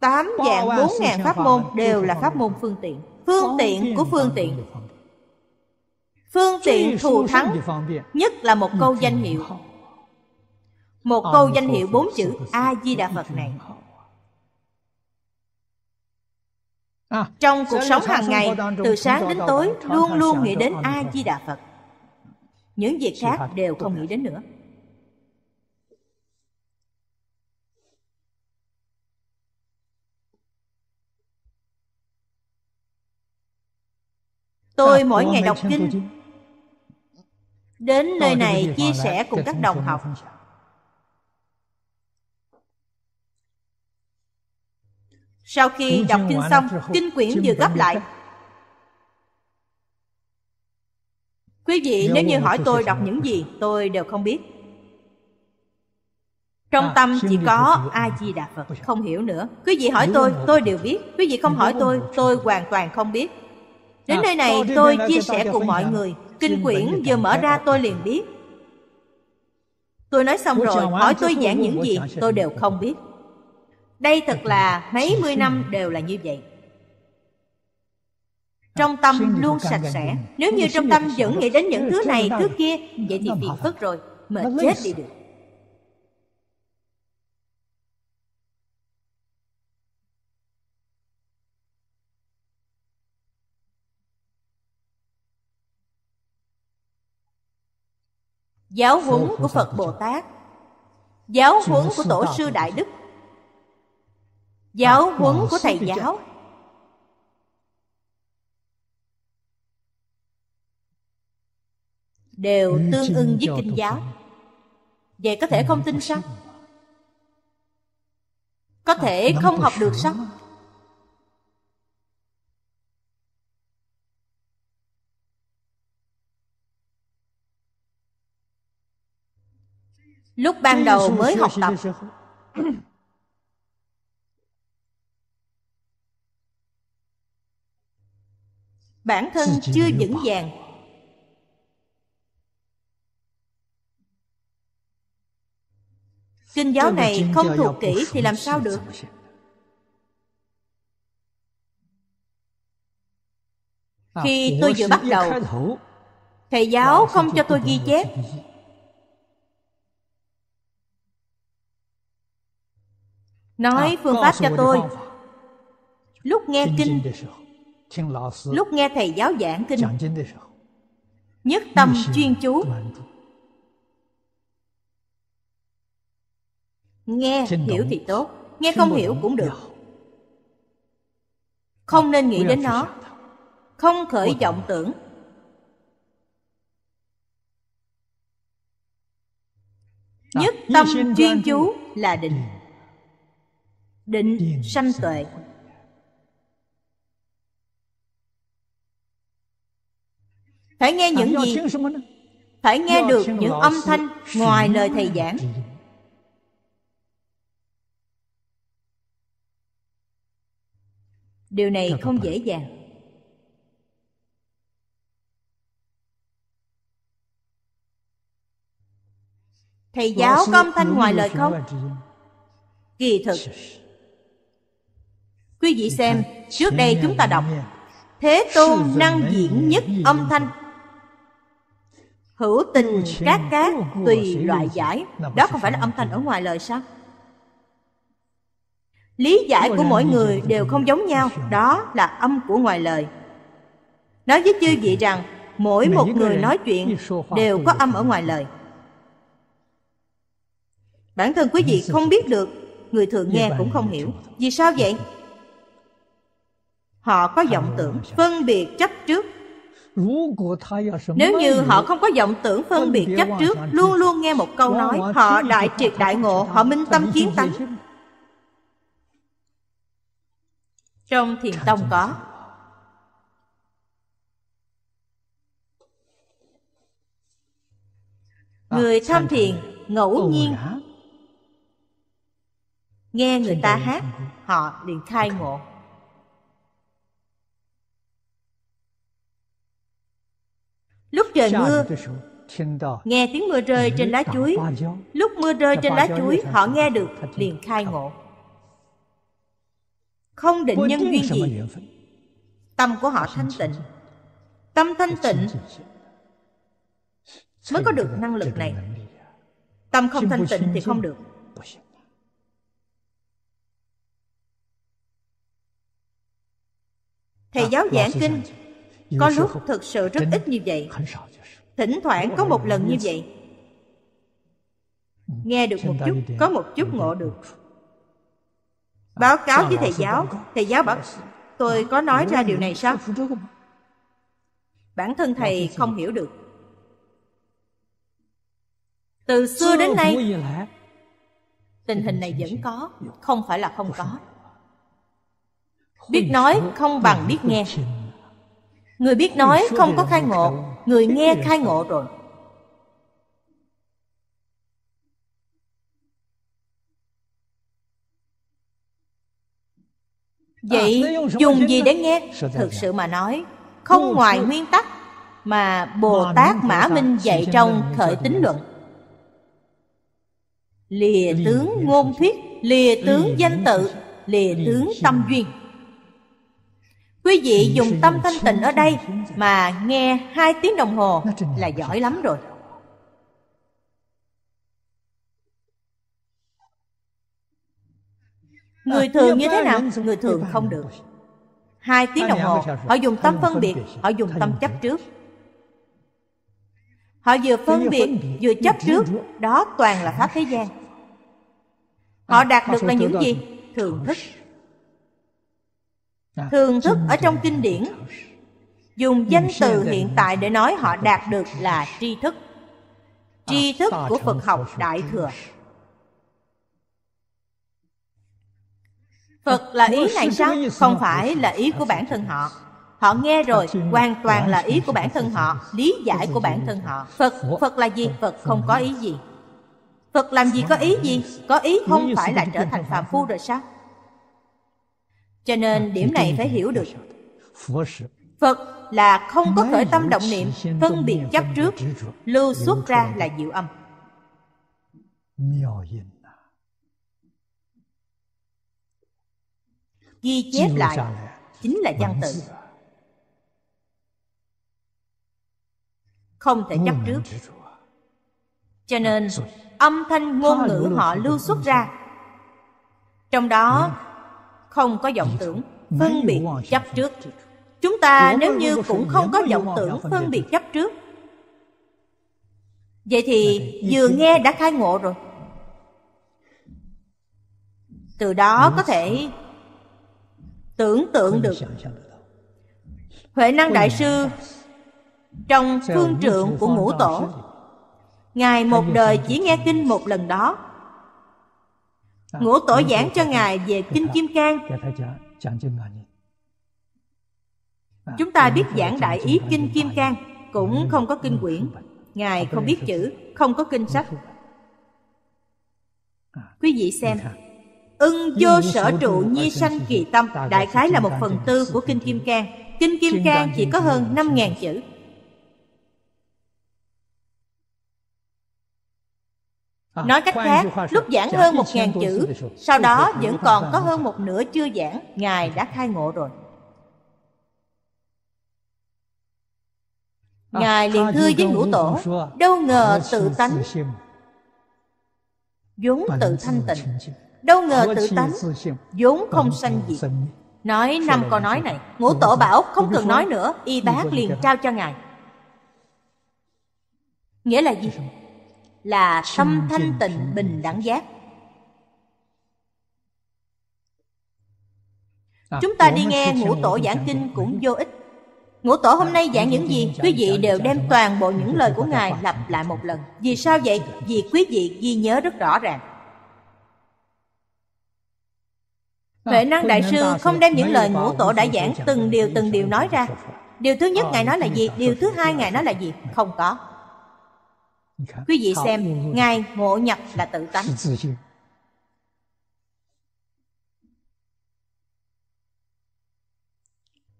S4: Tám dạng bốn ngàn pháp môn đều là pháp
S2: môn phương tiện Phương tiện của phương tiện Phương tiện thù thắng Nhất là một câu danh hiệu một ờ, câu danh hiệu bốn chữ a di đà phật này à, trong cuộc sống hàng ngày từ sáng đến tối luôn luôn nghĩ đến a di đà phật những việc khác đều không nghĩ đến nữa tôi à, mỗi ngày
S1: đọc kinh
S2: đến nơi này chia sẻ cùng các đồng học Sau khi đọc kinh xong, kinh quyển vừa gấp lại. Quý vị nếu như hỏi tôi đọc những gì, tôi đều không biết. Trong à, tâm chỉ có A-di-đà Phật, không hiểu nữa. Quý vị hỏi tôi, tôi đều biết. Quý vị không hỏi tôi, tôi hoàn toàn không biết. Đến à, nơi này tôi chia sẻ cùng mọi người. Kinh quyển vừa mở ra tôi liền biết. Tôi nói xong rồi, hỏi tôi giảng những gì, tôi đều không biết đây thật là mấy mươi năm đều là như vậy dạ, trong tâm luôn sạch sẽ nếu như trong tâm vẫn nghĩ đến những thứ này thứ kia vậy thì phiền phức rồi mệt chết đi được giáo huấn của phật bồ tát giáo huấn của tổ sư đại đức giáo ờ, huấn của thầy giáo đều ờ, tương ưng với kinh giáo vậy có thể ờ, không tin sao có thể không học được sao
S4: lúc ban đầu mới học tập bản
S2: thân chưa vững vàng kinh giáo này không thuộc kỹ thì làm sao được
S4: khi à, tôi vừa bắt đầu
S2: thầy giáo không cho tôi ghi chép nói à, phương pháp cho tôi lúc nghe kinh lúc nghe thầy giáo giảng kinh nhất tâm chuyên chú nghe hiểu thì tốt nghe không hiểu cũng được không nên nghĩ đến nó không khởi vọng tưởng nhất tâm chuyên chú là định định sanh tuệ Phải nghe những gì?
S1: Phải nghe được những âm thanh ngoài lời thầy giảng. Ừ.
S2: Điều này không dễ dàng. Thầy giáo có âm thanh ngoài lời không? Kỳ thực Quý vị xem Trước đây chúng ta đọc Thế tôn năng diễn nhất âm thanh Hữu tình các cát tùy loại giải Đó không phải là âm thanh ở ngoài lời sao Lý giải của mỗi người đều không giống nhau Đó là âm của ngoài lời Nói với chư vị rằng Mỗi một người nói chuyện đều có âm ở ngoài lời Bản thân quý vị không biết được Người thường nghe cũng không hiểu Vì sao vậy? Họ có vọng tưởng Phân biệt chấp trước nếu như họ không có vọng tưởng phân biệt chấp trước Luôn luôn nghe một câu nói Họ đại triệt đại ngộ Họ minh tâm kiến tánh Trong thiền tông có Người ờ, tham thiền ngẫu nhiên Nghe người ta hát Họ liền khai ngộ Lúc trời mưa,
S3: nghe tiếng mưa rơi trên lá chuối, lúc mưa rơi trên lá chuối
S2: họ nghe được liền khai ngộ. Không định nhân duyên gì, tâm của họ thanh tịnh. Tâm thanh tịnh mới có được năng lực này. Tâm không thanh tịnh thì không được.
S4: Thầy à, giáo giảng kinh có lúc
S2: thực sự rất ít như vậy thỉnh thoảng có một lần như vậy nghe được một chút có một chút ngộ được báo cáo với thầy giáo thầy giáo bảo tôi có nói ra điều này sao bản thân thầy không hiểu được từ xưa đến nay tình hình này vẫn có không phải là không có biết nói không bằng biết nghe Người biết nói không có khai ngộ Người nghe
S1: khai ngộ rồi à, Vậy
S2: dùng gì để nghe? Thực sự mà nói Không ngoài nguyên tắc Mà Bồ Tát Mã Minh dạy trong khởi tính luận Lìa tướng ngôn thuyết Lìa ừ, tướng danh tự Lìa tướng tâm duyên Quý vị dùng tâm thanh tịnh ở đây mà nghe hai tiếng đồng hồ là giỏi lắm rồi. À,
S3: người thường như thế nào?
S2: Người thường không được. Hai tiếng đồng hồ, họ dùng tâm phân biệt, họ dùng tâm chấp trước. Họ vừa phân biệt, vừa chấp trước, đó toàn là Pháp thế gian. À,
S3: họ đạt được là những gì?
S2: Thường thức thường thức ở trong kinh điển dùng danh từ hiện tại để nói họ đạt được là tri thức tri à, thức của phật học đại thừa phật là ý này sao không phải là ý của bản thân họ họ nghe rồi hoàn toàn là ý của bản thân họ lý giải của bản thân họ phật phật là gì phật không có ý gì phật làm gì có ý gì có ý không phải là trở thành phàm phu rồi sao cho nên điểm này phải hiểu được phật là không có khởi tâm động niệm phân biệt chấp trước lưu xuất ra là diệu âm
S4: ghi chép lại chính là văn tự
S2: không thể chấp trước cho nên âm thanh ngôn ngữ họ lưu xuất ra trong đó không có vọng tưởng phân biệt chấp trước chúng ta nếu như cũng không có vọng tưởng phân biệt chấp trước vậy thì vừa nghe đã khai ngộ rồi từ đó có thể tưởng tượng được huệ năng đại sư trong phương trượng của ngũ tổ ngài một đời chỉ nghe kinh một lần đó
S4: Ngũ tổ giảng cho Ngài
S2: về Kinh Kim Cang Chúng ta biết giảng đại ý Kinh Kim Cang Cũng không có kinh quyển Ngài không biết chữ, không có kinh sách Quý vị xem Ưng vô sở trụ nhi sanh kỳ tâm Đại khái là một phần tư của Kinh Kim Cang Kinh Kim Cang chỉ có hơn năm ngàn chữ
S4: À, nói cách khác, lúc giảng hơn một ngàn chữ, sau đó vẫn còn có hơn
S2: một nửa chưa giảng, Ngài đã khai ngộ rồi.
S3: À, Ngài liền thưa với ngũ tổ, đâu ngờ tự tánh
S2: vốn tự thanh tịnh, đâu ngờ tự tánh vốn không sanh diệt. Nói năm câu nói này,
S1: ngũ tổ bảo không cần nói nữa, y bác liền
S2: trao cho Ngài. Nghĩa là gì? là tâm thanh tịnh bình đẳng giác
S1: à, Chúng ta đi nghe ngũ tổ giảng kinh cũng vô ích
S2: Ngũ tổ hôm à, nay giảng những gì Quý vị đều đem toàn bộ những lời của Ngài lặp lại một lần Vì sao vậy? Vì quý vị ghi nhớ rất rõ ràng Huệ à, năng đại sư không đem những lời ngũ tổ đã giảng từng điều từng điều nói ra Điều thứ nhất Ngài nói là gì? Điều thứ hai Ngài nói là gì? Không có
S4: Quý vị xem, Ngài
S2: ngộ nhập là tự tánh.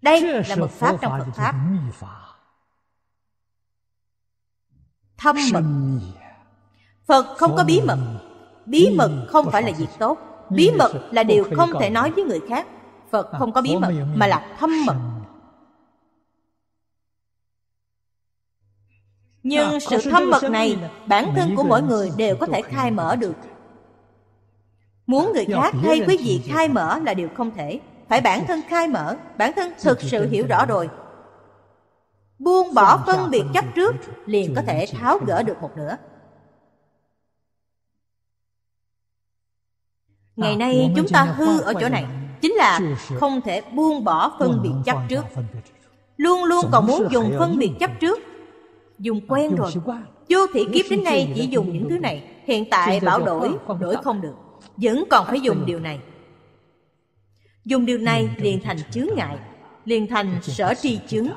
S4: Đây là một pháp trong Phật Pháp.
S2: Thâm mật. Phật không có bí mật. Bí mật không phải là việc tốt. Bí mật là điều không thể nói với người khác. Phật à, không có bí mật mà là thâm mật Nhưng sự thâm mật này, bản thân của mỗi người đều có thể khai mở được. Muốn người khác hay quý vị khai mở là điều không thể. Phải bản thân khai mở, bản thân thực sự hiểu rõ rồi. Buông bỏ phân biệt chấp trước liền có thể tháo gỡ được một nửa. Ngày nay chúng ta hư ở chỗ này Chính là không thể buông bỏ phân biệt chấp trước Luôn luôn còn muốn dùng phân biệt chấp trước dùng quen rồi vô thị kiếp đến nay chỉ dùng những thứ này hiện tại bảo đổi đổi không được vẫn còn phải dùng điều này dùng điều này liền thành chướng ngại liền thành sở tri chứng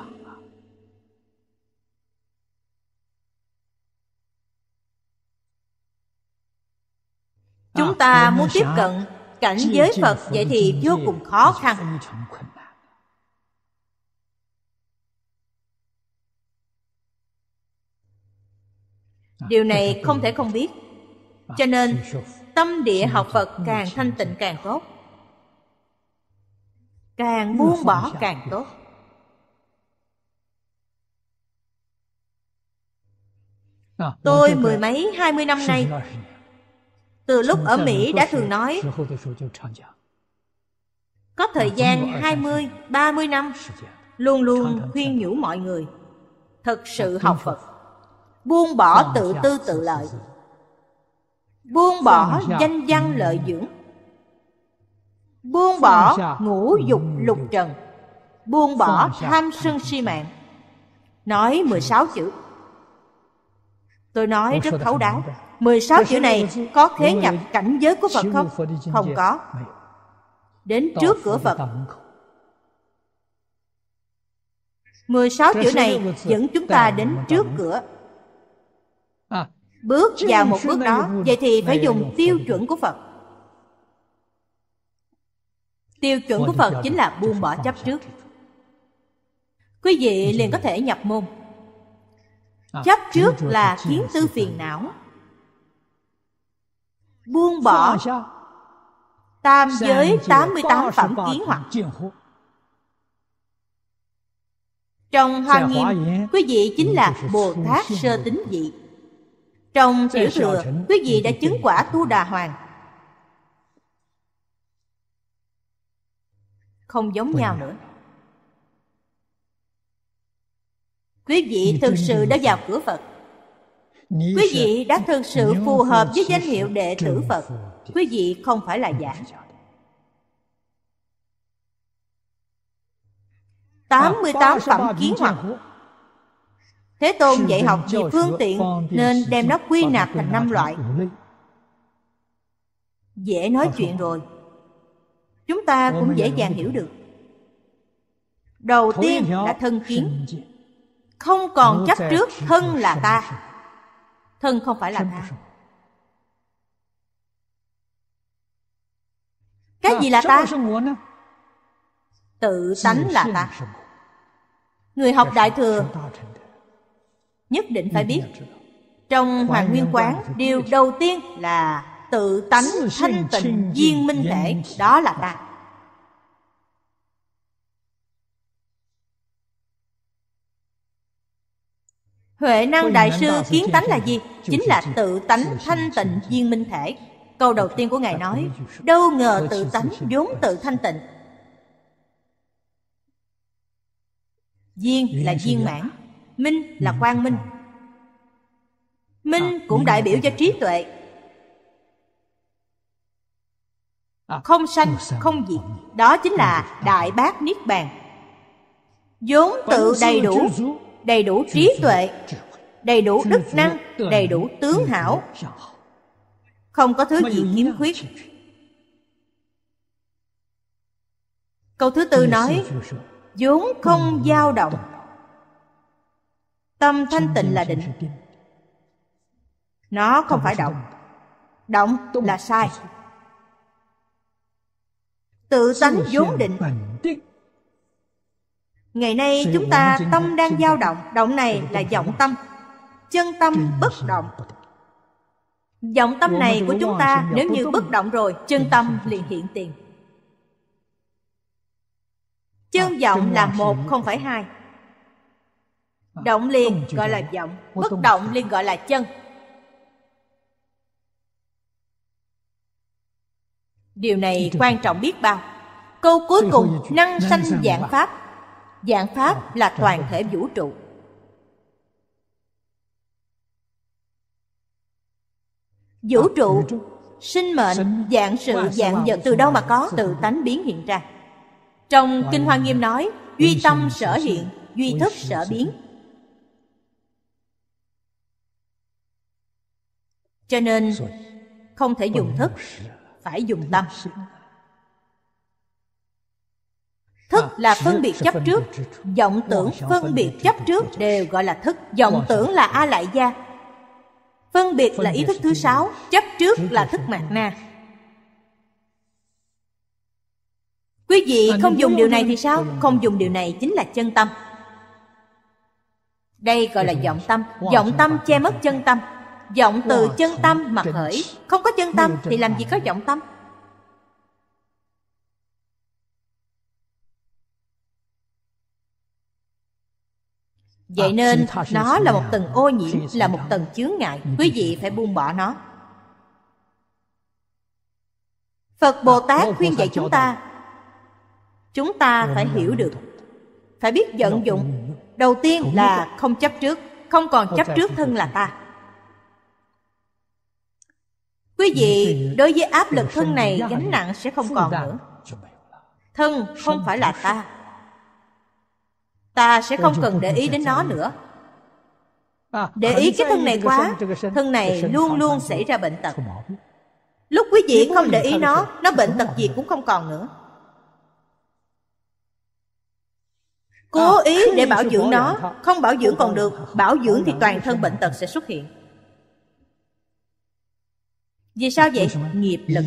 S2: chúng ta muốn tiếp cận cảnh giới phật vậy thì vô cùng khó khăn À, điều này không thể không biết à, cho nên tâm địa học phật càng thanh tịnh càng tốt càng buông bỏ càng tốt
S4: à, tôi mười mấy hai mươi năm nay
S2: từ lúc ở mỹ đã thường nói có thời gian hai mươi, ba mươi năm luôn luôn khuyên nhủ mọi người thật sự học Phật buông bỏ tự tư tự lợi buông bỏ danh văn ừ. lợi dưỡng buông bỏ ngũ ừ. dục lục trần buông bỏ tham sân si mạng nói 16 chữ tôi nói rất thấu đáo 16 chữ này có thế nhập cảnh giới của Phật không? Không có Đến trước cửa Phật 16 chữ này dẫn chúng ta đến trước cửa
S1: À. bước vào một bước đó vậy thì phải dùng tiêu
S2: chuẩn
S4: của phật tiêu
S2: chuẩn của phật chính là buông bỏ chấp trước quý vị liền có thể nhập môn
S1: à, chấp trước là kiến
S2: tư phiền não buông bỏ tam giới 88 phẩm kiến hoặc trong hoa nghiêm quý vị chính là bồ tát sơ tính dị trong tiểu thừa, quý vị đã chứng quả Tu Đà Hoàng. Không giống nhau nữa. Quý vị thực sự đã vào cửa Phật. Quý vị đã thực sự phù hợp với danh hiệu đệ tử Phật. Quý vị không phải là giả. 88 phẩm kiến hoặc Thế Tôn dạy học vì phương tiện nên đem nó quy nạp thành năm loại. Dễ nói chuyện rồi. Chúng ta cũng dễ dàng hiểu được. Đầu tiên là thân kiến. Không còn chấp trước thân là ta. Thân không phải là ta. Cái dạ, gì là ta?
S1: Tự tánh là ta.
S2: Người học dạ, Đại Thừa nhất định phải biết trong hoàng nguyên quán điều đầu tiên là tự tánh thanh tịnh viên minh thể đó là ta huệ năng đại sư kiến tánh là gì chính là tự tánh thanh tịnh viên minh thể câu đầu tiên của ngài nói đâu ngờ tự tánh vốn tự thanh tịnh viên là viên mãn minh là ừ. quang minh minh à, cũng đại biểu cho trí tuệ à. không sanh không diệt đó chính là à. đại bác niết bàn vốn tự đầy đủ đầy đủ trí tuệ đầy đủ đức năng đầy đủ tướng hảo không có thứ gì khiếm khuyết câu thứ tư nói vốn không dao động Tâm thanh tịnh là định Nó không phải động Động là sai Tự tánh vốn định Ngày nay chúng ta tâm đang dao động Động này là vọng tâm Chân tâm bất động Vọng tâm này của chúng ta Nếu như bất động rồi Chân tâm liền hiện tiền à, Chân vọng là một không phải hai Ờ, động liền gọi là vọng bất động liền gọi là chân điều này quan trọng biết bao câu cuối cùng năng sanh dạng pháp dạng pháp ờ, là toàn thể vũ trụ ờ, vũ trụ sinh mệnh dạng sự dạng vật từ đâu mà có từ tánh biến hiện ra trong kinh hoa nghiêm nói duy tâm sở hiện duy thức sở biến cho nên không thể dùng thức phải dùng tâm thức là phân biệt chấp trước vọng tưởng phân biệt chấp trước đều gọi là thức vọng tưởng là a lại gia phân biệt là ý thức thứ sáu chấp trước là thức mạt na quý vị à, không dùng điều này thì sao không dùng điều này chính là chân tâm đây gọi là vọng tâm vọng tâm che mất chân tâm Vọng từ chân tâm mà khởi Không có chân tâm thì làm gì có vọng tâm
S1: Vậy à, nên nó là một tầng ô
S2: nhiễm Là một tầng chướng ngại Quý vị phải buông bỏ nó Phật à, Bồ Tát khuyên dạy chúng ta Chúng ta phải hiểu được Phải biết vận dụng Đầu tiên là không chấp trước Không còn chấp trước thân là ta Quý vị đối với áp lực thân này gánh nặng sẽ không còn nữa Thân không phải là ta Ta sẽ không cần để ý đến nó nữa à, Để ý cái thân này quá Thân này luôn luôn xảy ra bệnh tật Lúc quý vị không để ý nó Nó bệnh tật gì cũng không còn nữa à, Cố ý để bảo dưỡng nó Không bảo dưỡng còn được Bảo dưỡng thì toàn thân bệnh tật sẽ xuất hiện vì sao vậy? Nghiệp lực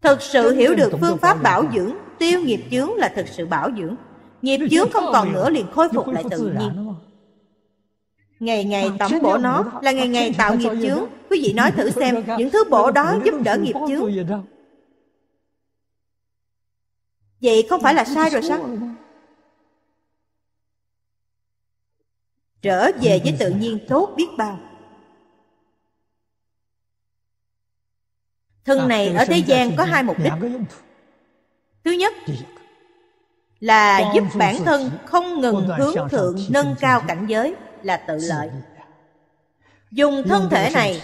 S2: Thực sự hiểu được phương pháp bảo dưỡng Tiêu nghiệp chướng là thực sự bảo dưỡng Nghiệp chướng không còn nữa liền khôi phục lại tự nhiên Ngày ngày tẩm bộ nó là ngày ngày tạo nghiệp chướng Quý vị nói thử xem
S1: những thứ bộ đó giúp đỡ nghiệp chướng
S2: Vậy không phải là sai rồi sao? Trở về với tự nhiên tốt biết bao thân à, này ở thế gian có hai mục đích thứ nhất là giúp bản thân không ngừng hướng thượng nâng cao cảnh giới là tự lợi dùng thân thể này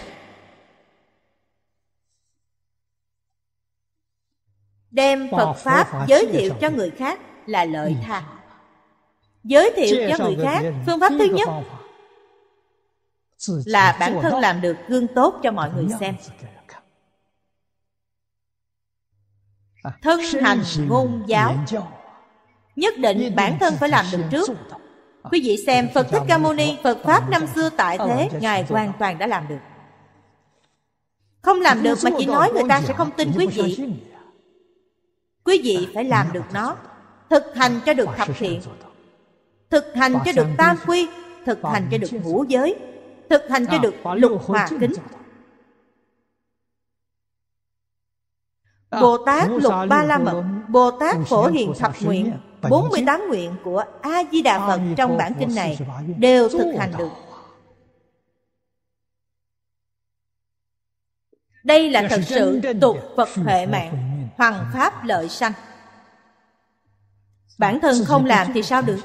S2: đem phật pháp giới thiệu cho người khác là lợi ừ. tha giới thiệu cho người khác phương pháp thứ nhất là bản thân làm được gương tốt cho mọi người xem thân hành ngôn giáo nhất định bản thân phải làm được trước quý vị xem phật thích ca mâu ni phật pháp năm xưa tại thế ngài hoàn toàn đã làm được không làm được mà chỉ nói người ta sẽ không tin quý vị quý vị phải làm được nó thực hành cho được thập thiện thực hành cho được tam quy thực hành cho được ngũ giới thực hành cho à, được lục hòa kính Ờ. Bồ Tát Lục Ba La Mật Bồ Tát Phổ Hiền Thập Nguyện 48 nguyện của A-di-đà Phật trong bản kinh này đều thực hành được Đây là thật sự tục Phật hệ mạng Hoàng ờ. Pháp lợi sanh Bản thân không làm thì sao được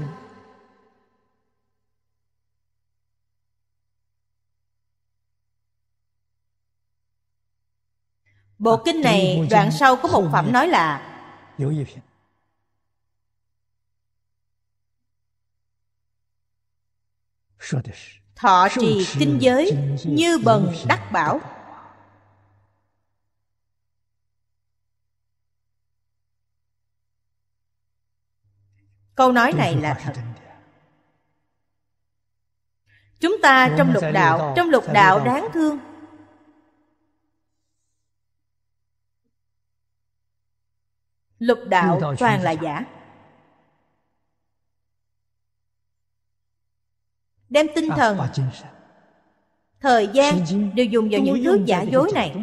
S2: Bộ kinh này đoạn sau có một phẩm nói là Thọ trì kinh giới như bần đắc bảo Câu nói này là thật Chúng ta trong lục đạo Trong lục đạo đáng thương lục đạo toàn là giả đem tinh à, thần thời gian đều dùng vào những thứ giả dối này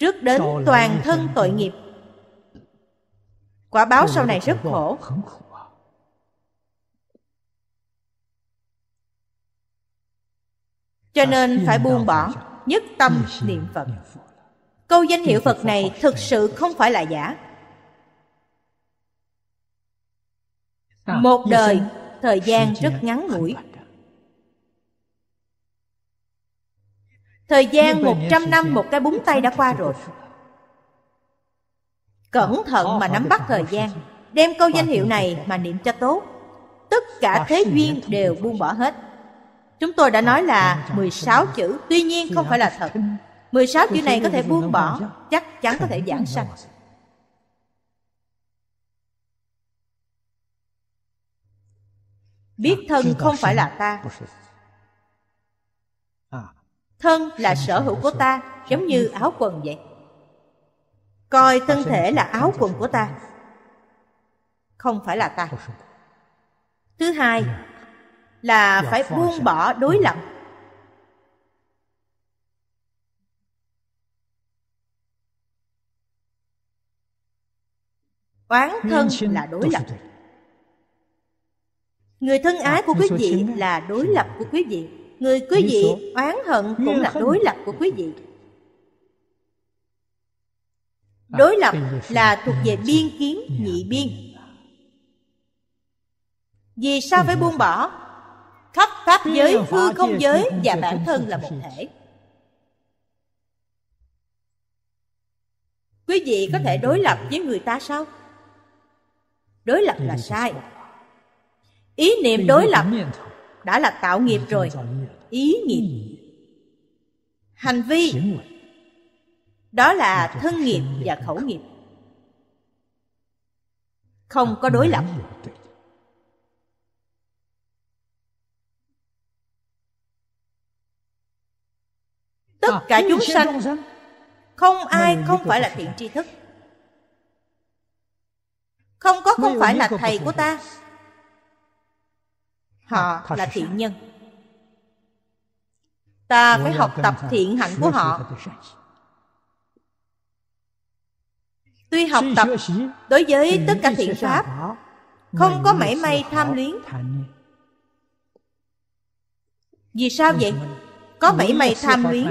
S2: trước đến toàn thân tội nghiệp quả báo sau này rất khổ cho à, nên phải buông bỏ nhất tâm niệm phật câu danh hiệu phật này thực sự không phải là giả một đời thời gian rất ngắn ngủi à? Thời gian một trăm năm một cái búng tay đã qua rồi Cẩn thận mà nắm bắt thời gian Đem câu danh hiệu này mà niệm cho tốt Tất cả thế duyên đều buông bỏ hết Chúng tôi đã nói ờ, là 16 chữ, tuy nhiên không phải là thật. 16 chữ này có thể buông bỏ, chắc chắn có thể giảng sanh. Biết dạ, thân không phải là ta. À. Thân là sở hữu của ta, dạ, giống như áo quần vậy. Coi thân thể là áo quần của ta, không phải là ta. Thứ hai, dạ là dạ, phải buông bỏ đối lập
S4: oán ừ. thân là
S2: đối lập người thân dạ, ái của quý vị là đối lập của quý vị người quý vị oán hận cũng là đối dạ, lập của quý vị đối lập là thuộc về biên kiến nhị biên vì sao phải buông bỏ khắp pháp giới hư không giới và bản thân là một thể quý vị có thể đối lập với người ta sao đối lập là sai ý niệm đối lập đã là tạo nghiệp rồi ý nghiệp ừ. hành vi đó là thân nghiệp và khẩu nghiệp không có đối lập tất à, cả chúng sanh không ai không phải là thiện tri thức không có không phải là thầy của ta họ à, là thiện nhân ta phải học tập thiện hạnh của họ tuy học tập đối với tất cả thiện pháp không có mảy may tham luyến vì sao vậy có mảy may tham luyến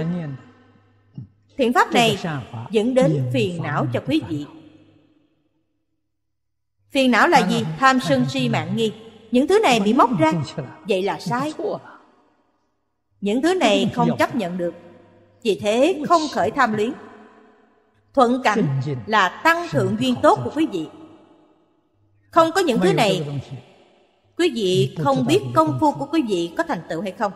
S2: thiện pháp này dẫn đến phiền não cho quý vị phiền não là gì tham sân si mạng nghi những thứ này bị móc ra vậy là sai những thứ này không chấp nhận được vì thế không khởi tham luyến thuận cảnh là tăng thượng duyên tốt của quý vị không có những thứ này quý vị không biết công phu của quý vị có thành tựu hay không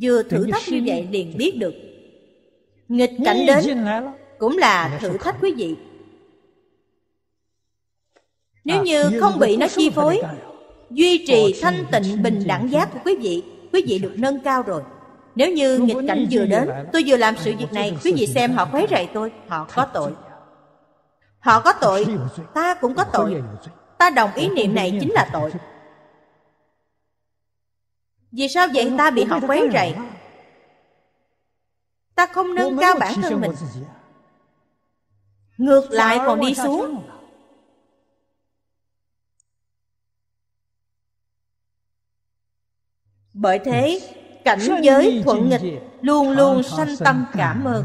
S2: Vừa thử thách như vậy liền biết được Nghịch cảnh đến cũng là thử thách quý vị Nếu à, như không bị nó chi phối Duy trì thanh tịnh bình đẳng giác của quý vị Quý vị được nâng cao rồi Nếu như nghịch cảnh vừa đến Tôi vừa làm sự việc này Quý vị xem họ quấy rầy tôi Họ có tội Họ có tội Ta cũng có tội Ta đồng ý niệm này chính là tội vì sao vậy ta bị họ quấy rầy Ta không nâng cao bản thân mình Ngược lại còn đi xuống Bởi thế, ừ. cảnh giới thuận nghịch luôn luôn sanh tâm cảm ơn.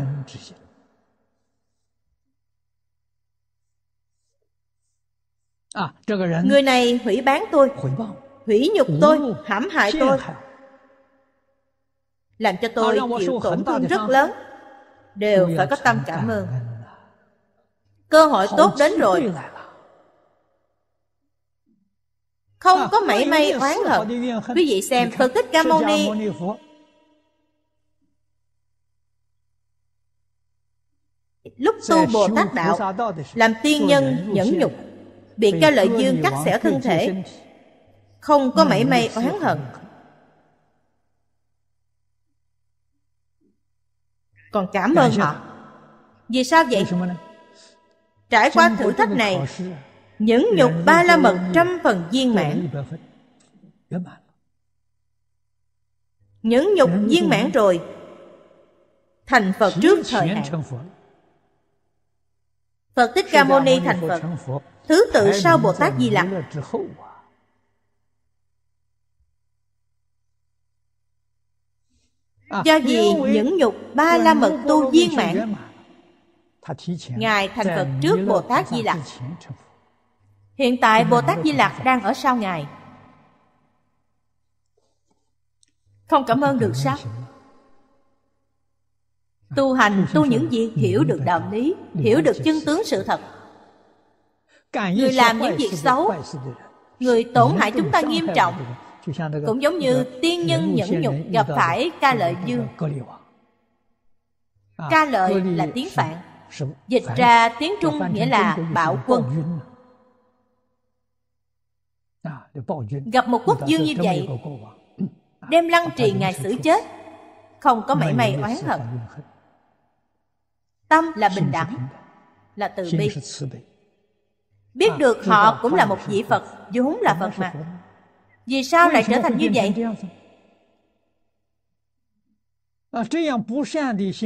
S4: À, Người này hủy bán tôi
S2: hủy nhục tôi, hãm hại tôi, làm cho tôi chịu tổn thương rất lớn, đều phải có tâm cảm ơn. Cơ hội tốt đến rồi.
S4: Không à, có mảy may oán hận. Quý vị xem Phật Thích Ca Mâu Ni
S2: lúc tu Bồ Tát Đạo, làm tiên nhân nhẫn nhục, bị cho lợi dương cắt xẻo thân thể, không có mảy may oán hận còn cảm ơn họ vì sao vậy trải qua thử thách này những nhục ba la mật trăm phần viên mãn những nhục viên mãn rồi thành phật trước thời hạn phật thích ca mâu ni thành phật
S4: thứ tự sau bồ tát di lặc Do vì những nhục ba la mật tu viên mạng Ngài thành Phật trước Bồ Tát Di Lặc
S2: Hiện tại Bồ Tát Di Lặc đang ở sau Ngài Không cảm ơn được sao? Tu hành tu những gì hiểu được đạo lý Hiểu được chân tướng sự thật
S1: Người làm những việc xấu Người tổn hại chúng ta nghiêm trọng cũng giống như tiên nhân nhẫn nhục gặp phải
S2: ca lợi
S4: dương.
S3: Ca lợi là tiếng phạn. Dịch ra tiếng Trung nghĩa là bạo quân. Gặp
S1: một quốc dương như
S2: vậy, đem lăng trì ngài xử chết, không có mảy may oán hận. Tâm là bình đẳng, là từ bi. Biết được họ cũng là một vị Phật, vốn là Phật mà vì sao lại trở thành như vậy?
S3: Ờ,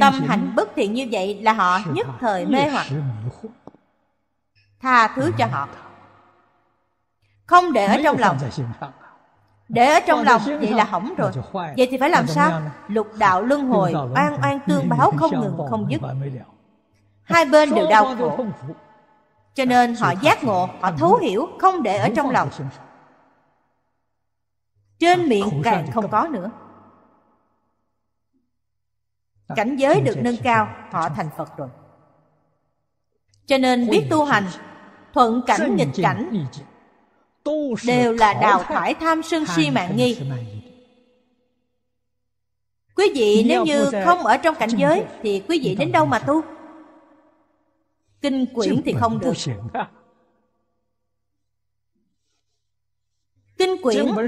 S4: Tâm hạnh bất
S2: thiện như vậy là họ nhất thời mê hoặc Tha thứ cho họ Không để ở trong lòng Để ở trong lòng vậy là hỏng rồi Vậy thì phải làm sao? Lục đạo luân hồi, oan oan tương báo không ngừng không dứt Hai bên đều đau khổ Cho nên họ giác ngộ, họ thấu hiểu, không để ở trong lòng trên miệng càng không có nữa à, cảnh giới được nâng cao họ thành phật rồi cho nên biết tu hành thuận cảnh nghịch cảnh đều là đào thải tham sân si mạng nghi
S3: quý vị nếu như không ở trong cảnh giới
S2: thì quý vị đến đâu mà tu kinh quyển thì không được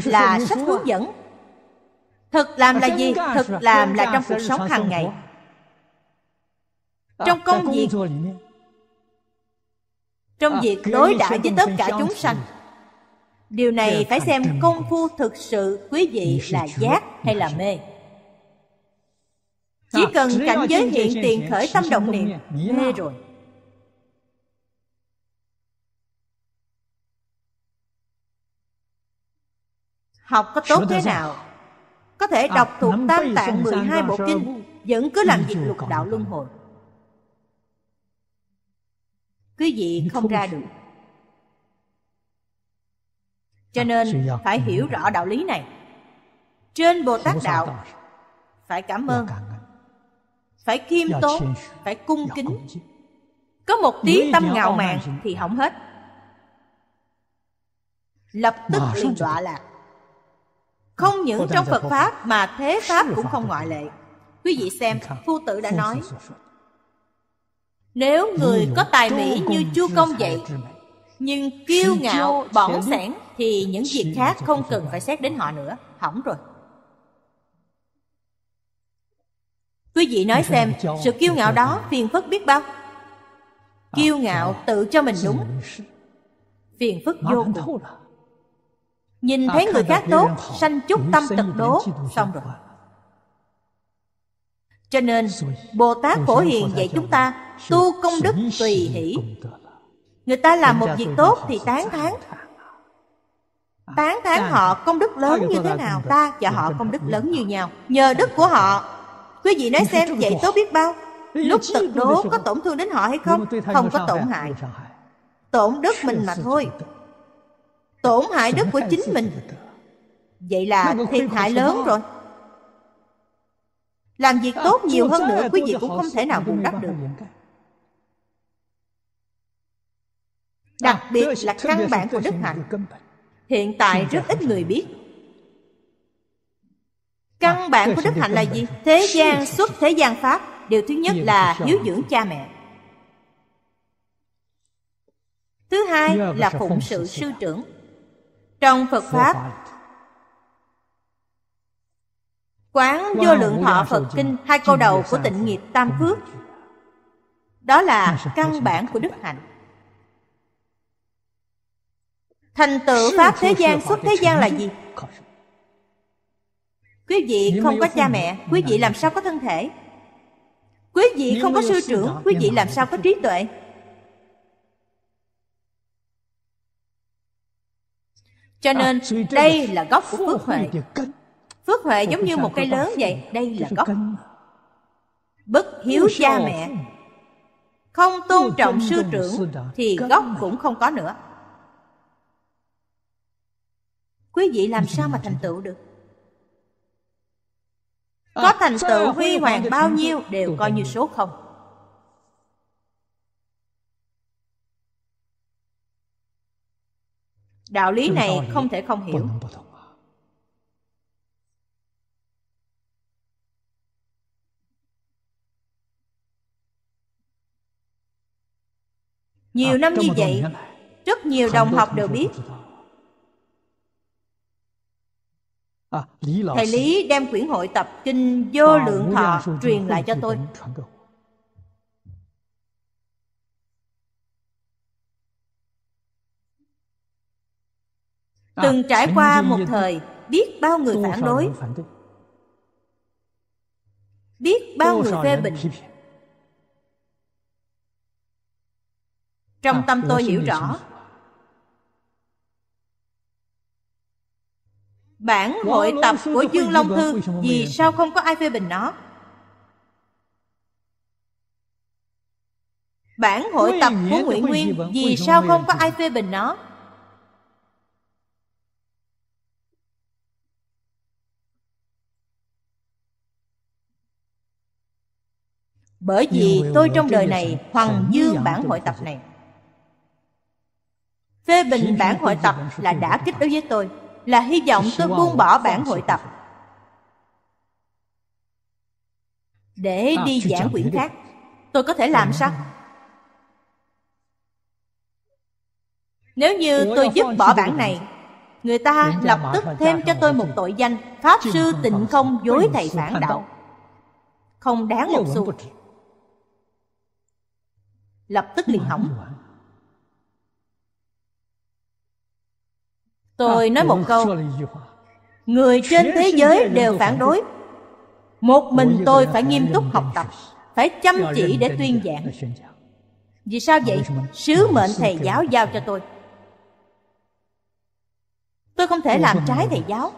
S2: là sách hướng dẫn thực làm là gì thực làm là trong cuộc sống hàng ngày trong à, công việc trong à, việc đối đãi với tất cả chúng sanh điều này phải xem công phu thực sự quý vị là giác hay là mê à, chỉ cần cảnh giới hiện tiền khởi tâm động niệm mê rồi Học có tốt thế nào Có thể à, đọc thuộc tam tạng 12 bộ kinh Vẫn cứ làm việc lục đạo luân hồi Quý vị không ra được Cho à, nên phải hiểu ừ. rõ đạo lý này Trên Bồ Tát Đạo Phải cảm ơn Phải khiêm tốn Phải cung kính Có một tí tâm ngạo mạn thì hỏng hết Lập tức liền đọa lạc không những trong Phật Pháp mà thế Pháp cũng không ngoại lệ Quý vị xem, Phu Tử đã nói Nếu người có tài mỹ như Chu Công vậy Nhưng kiêu ngạo, bỏng sẻn Thì những việc khác không cần phải xét đến họ nữa Hỏng rồi Quý vị nói xem, sự kiêu ngạo đó phiền phức biết bao Kiêu ngạo tự cho mình đúng Phiền phức vô cùng Nhìn à, thấy người khác tốt Sanh chút tâm tật đố Xong rồi Cho nên Bồ Tát Phổ Hiền dạy chúng ta Tu công đức tùy hỷ Người ta làm một việc tốt thì tán thán Tán thán họ công đức lớn như thế nào Ta và họ công đức lớn như nhau Nhờ đức của họ Quý vị nói xem vậy tốt biết bao Lúc tật đố có tổn thương đến họ hay không Không có tổn hại Tổn đức mình mà thôi tổn hại đất của chính mình vậy là thiệt hại lớn rồi làm việc tốt à, nhiều hơn nữa quý vị cũng không thể nào bù đắp được đặc à, biệt là à, căn bản của đức hạnh hiện tại rất ít người biết căn bản của đức hạnh là gì thế gian xuất thế gian pháp điều thứ nhất là hiếu dưỡng cha mẹ thứ hai là phụng sự sư trưởng trong phật pháp quán vô lượng thọ phật kinh hai câu đầu của tịnh nghiệp tam phước đó là căn bản của đức hạnh thành tựu pháp thế gian xuất thế gian là gì
S4: quý vị không có cha mẹ quý vị làm sao
S2: có thân thể quý vị không có sư trưởng quý vị làm sao có trí tuệ Cho à, nên đây là gốc của phước huệ Phước huệ giống như một cây lớn vậy Đây là gốc Bất hiếu cha mẹ Không tôn trọng sư trưởng Thì gốc cũng không có nữa Quý vị làm sao mà thành tựu
S1: được à, Có thành tựu huy hoàng bao nhiêu Đều coi như số không
S2: đạo lý này không thể không hiểu
S1: nhiều à, năm như vậy
S2: rất nhiều đồng học đều biết thầy lý đem quyển hội tập kinh vô lượng thọ truyền lại cho tôi
S4: À, từng trải qua một thời
S2: biết bao người phản đối biết bao người phê bình trong à, tâm tôi hiểu rõ bản hội tập của dương long thư vì sao không có ai phê bình nó bản hội tập của nguyễn nguyên vì sao không có ai phê bình nó
S1: bởi vì tôi trong đời này hoằng dương bản hội tập này
S2: phê bình bản hội tập là đã kích đối với tôi là hy vọng tôi buông bỏ bản hội tập để à, đi giảng quyển khác tôi có thể làm ờ, sao nếu như tôi dứt bỏ bản này người ta lập tức thêm cho tôi một tội danh pháp sư tịnh không dối thầy phản đạo không đáng một xu lập tức liền hỏng tôi nói một câu người trên thế giới đều phản đối một mình tôi phải nghiêm túc học tập phải chăm chỉ để tuyên giảng vì sao vậy sứ mệnh thầy giáo giao cho tôi tôi không thể làm trái thầy giáo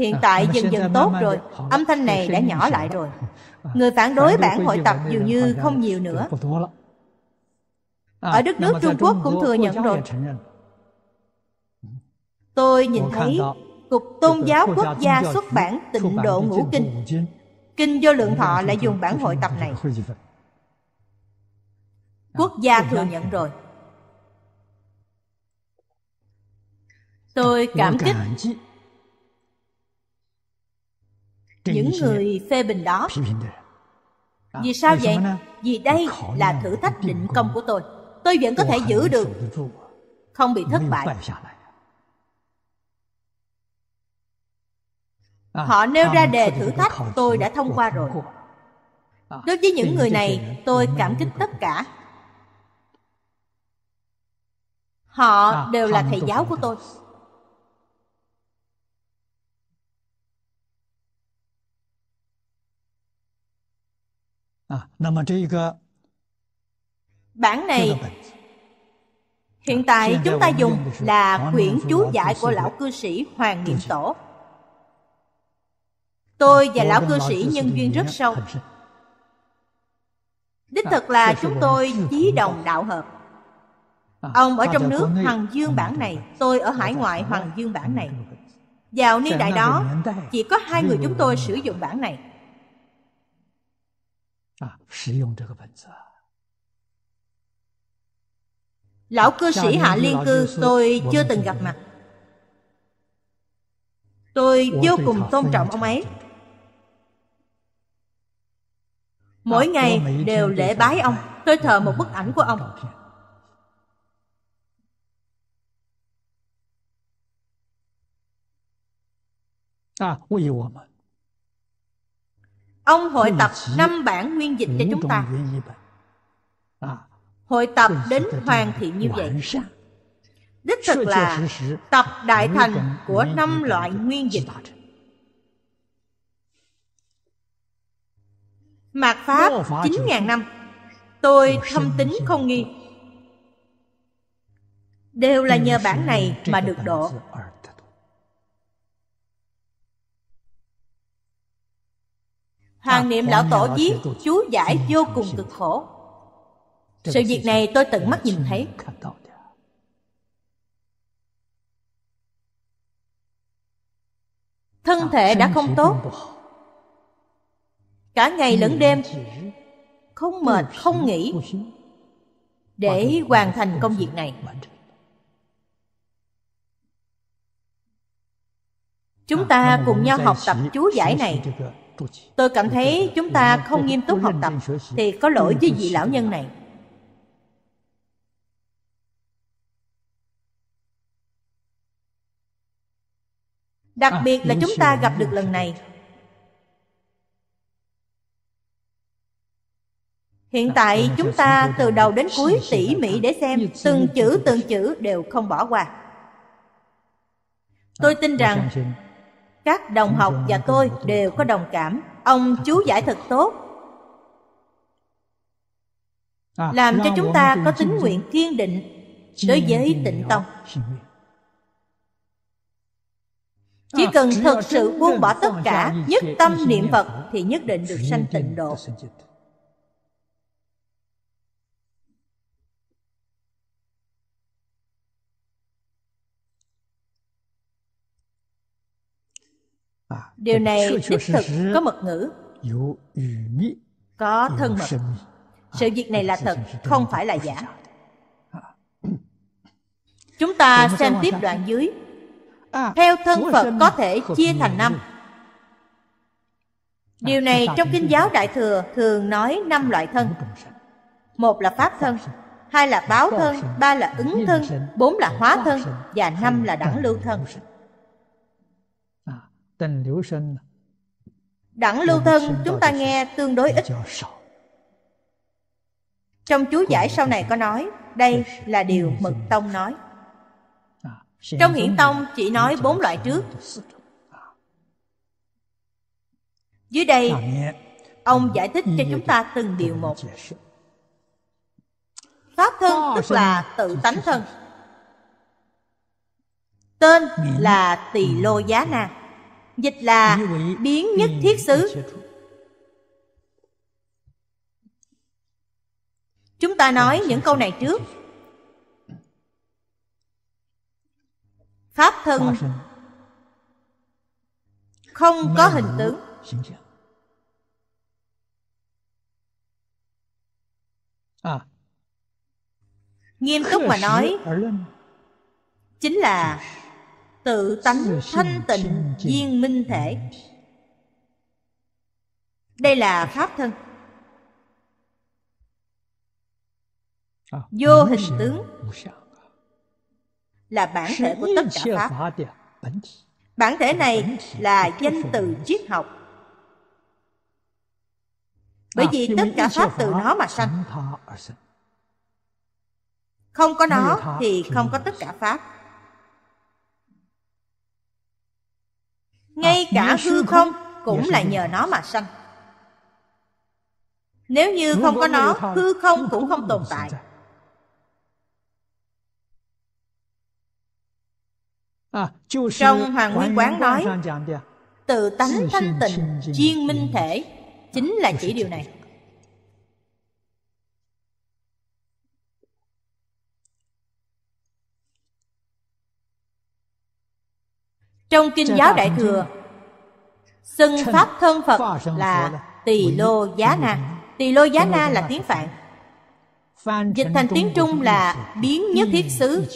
S2: Hiện à, tại dần dần tốt rồi, âm thanh này đã nhỏ lại rồi.
S4: Người phản đối bản hội tập dường như không nhiều nữa.
S1: Ở à, đất nước Trung Quốc cũng thừa nhận rồi. Tôi nhìn thấy Cục Tôn giáo Quốc gia xuất bản tịnh
S2: độ ngũ kinh. Kinh vô lượng thọ lại dùng bản hội tập này. Quốc à, gia thừa nhận rồi. Tôi cảm kích
S4: những người
S2: phê bình đó vì à, sao vậy vì đây là thử thách định công của tôi
S1: tôi vẫn có thể giữ được
S2: không bị thất bại à, họ nêu à, ra đề thử thách tôi đã thông qua rồi đối với những người này tôi cảm kích tất cả họ đều là thầy giáo của tôi Bản này hiện tại chúng ta dùng là quyển chú giải của lão cư sĩ Hoàng Niệm Tổ. À,
S3: tôi và lão cư sĩ nhân duyên rất
S2: sâu. Đích à, thực là chúng tôi chí đồng đạo hợp. À, Ông ở trong nước Hoàng Dương bản này, tôi ở hải ngoại Hoàng Dương bản này. Vào niên đại đó, chỉ có hai người chúng tôi sử dụng bản này
S3: 啊，使用这个本子。
S2: Lão cư sĩ Hạ Liên Cư tôi chưa từng gặp mặt. Tôi vô cùng tôn trọng ông ấy.
S3: Mỗi à, ngày đều lễ
S2: bái ông, tôi thờ một bức
S1: ảnh của ông.
S4: À, Ông hội tập năm
S2: bản nguyên dịch cho chúng ta à, Hội tập đến hoàn thiện như vậy Đích thực là tập đại thành của năm loại nguyên dịch Mạt Pháp chín ngàn năm Tôi thâm tính không nghi Đều là nhờ bản này mà được độ
S4: Hoàng niệm lão tổ viết
S2: chú giải vô cùng cực khổ Sự việc này tôi tận mắt nhìn thấy Thân thể đã không tốt Cả ngày lẫn đêm Không mệt, không nghỉ Để hoàn thành công việc này Chúng à, ta cùng nhau học tập chú giải này tôi cảm thấy chúng ta không nghiêm túc học tập thì có lỗi với vị lão nhân này đặc à, biệt là chúng ta gặp được lần này hiện à, tại chúng ta từ đầu đến cuối tỉ mỉ để xem từng chữ từng chữ đều không bỏ qua à, tôi tin rằng các đồng học và tôi đều có đồng cảm ông chú giải thật tốt
S1: à, làm cho chúng ta có tính nguyện
S2: kiên định đối với tịnh tông
S3: chỉ à, cần thật sự buông bỏ
S2: tất cả nhất tâm niệm phật thì nhất định được sanh tịnh độ Điều này đích thực có mật ngữ Có thân mật Sự việc này là thật, không phải là giả Chúng ta xem tiếp đoạn dưới à, Theo thân Phật có thể chia thành năm Điều à, này trong Kinh giáo Đại Thừa thường nói à, năm loại thân Một là Pháp thân Hai là báo thân Ba là ứng thân Bốn là hóa thân Và năm là đẳng lưu thân Đẳng lưu thân chúng ta nghe tương đối ít. Trong chú giải sau này có nói, đây là điều Mật Tông nói. À, Trong Hiển Tông chỉ nói bốn loại trước. À. Dưới đây, ông giải thích cho chúng ta từng điều một. Pháp thân tức là tự tánh thân. Tên là Tỳ Lô Giá Na dịch là biến nhất thiết xứ chúng ta nói những câu này trước pháp thân không có hình tướng à. nghiêm túc mà nói chính là tự tánh thanh tịnh viên minh thể đây là pháp thân
S4: à, vô hình tướng
S2: là bản thể của tất cả
S4: pháp bản thể này là danh từ
S2: triết học bởi à, vì tất cả pháp từ nó mà sanh không có nó thì không có tất cả pháp Ờ, ngay cả hư không cũng là nhờ nó mà sanh nếu như không có nó hư không cũng không tồn tại
S3: à, trong hoàng nguyên quán nói
S2: tự tánh thanh tịnh chiên minh thể chính là chỉ điều này Trong Kinh giáo Đại Thừa Xưng Pháp thân Phật là Tỳ Lô Giá Na Tỳ Lô Giá Na là tiếng Phạn Dịch thành tiếng Trung là Biến nhất thiết xứ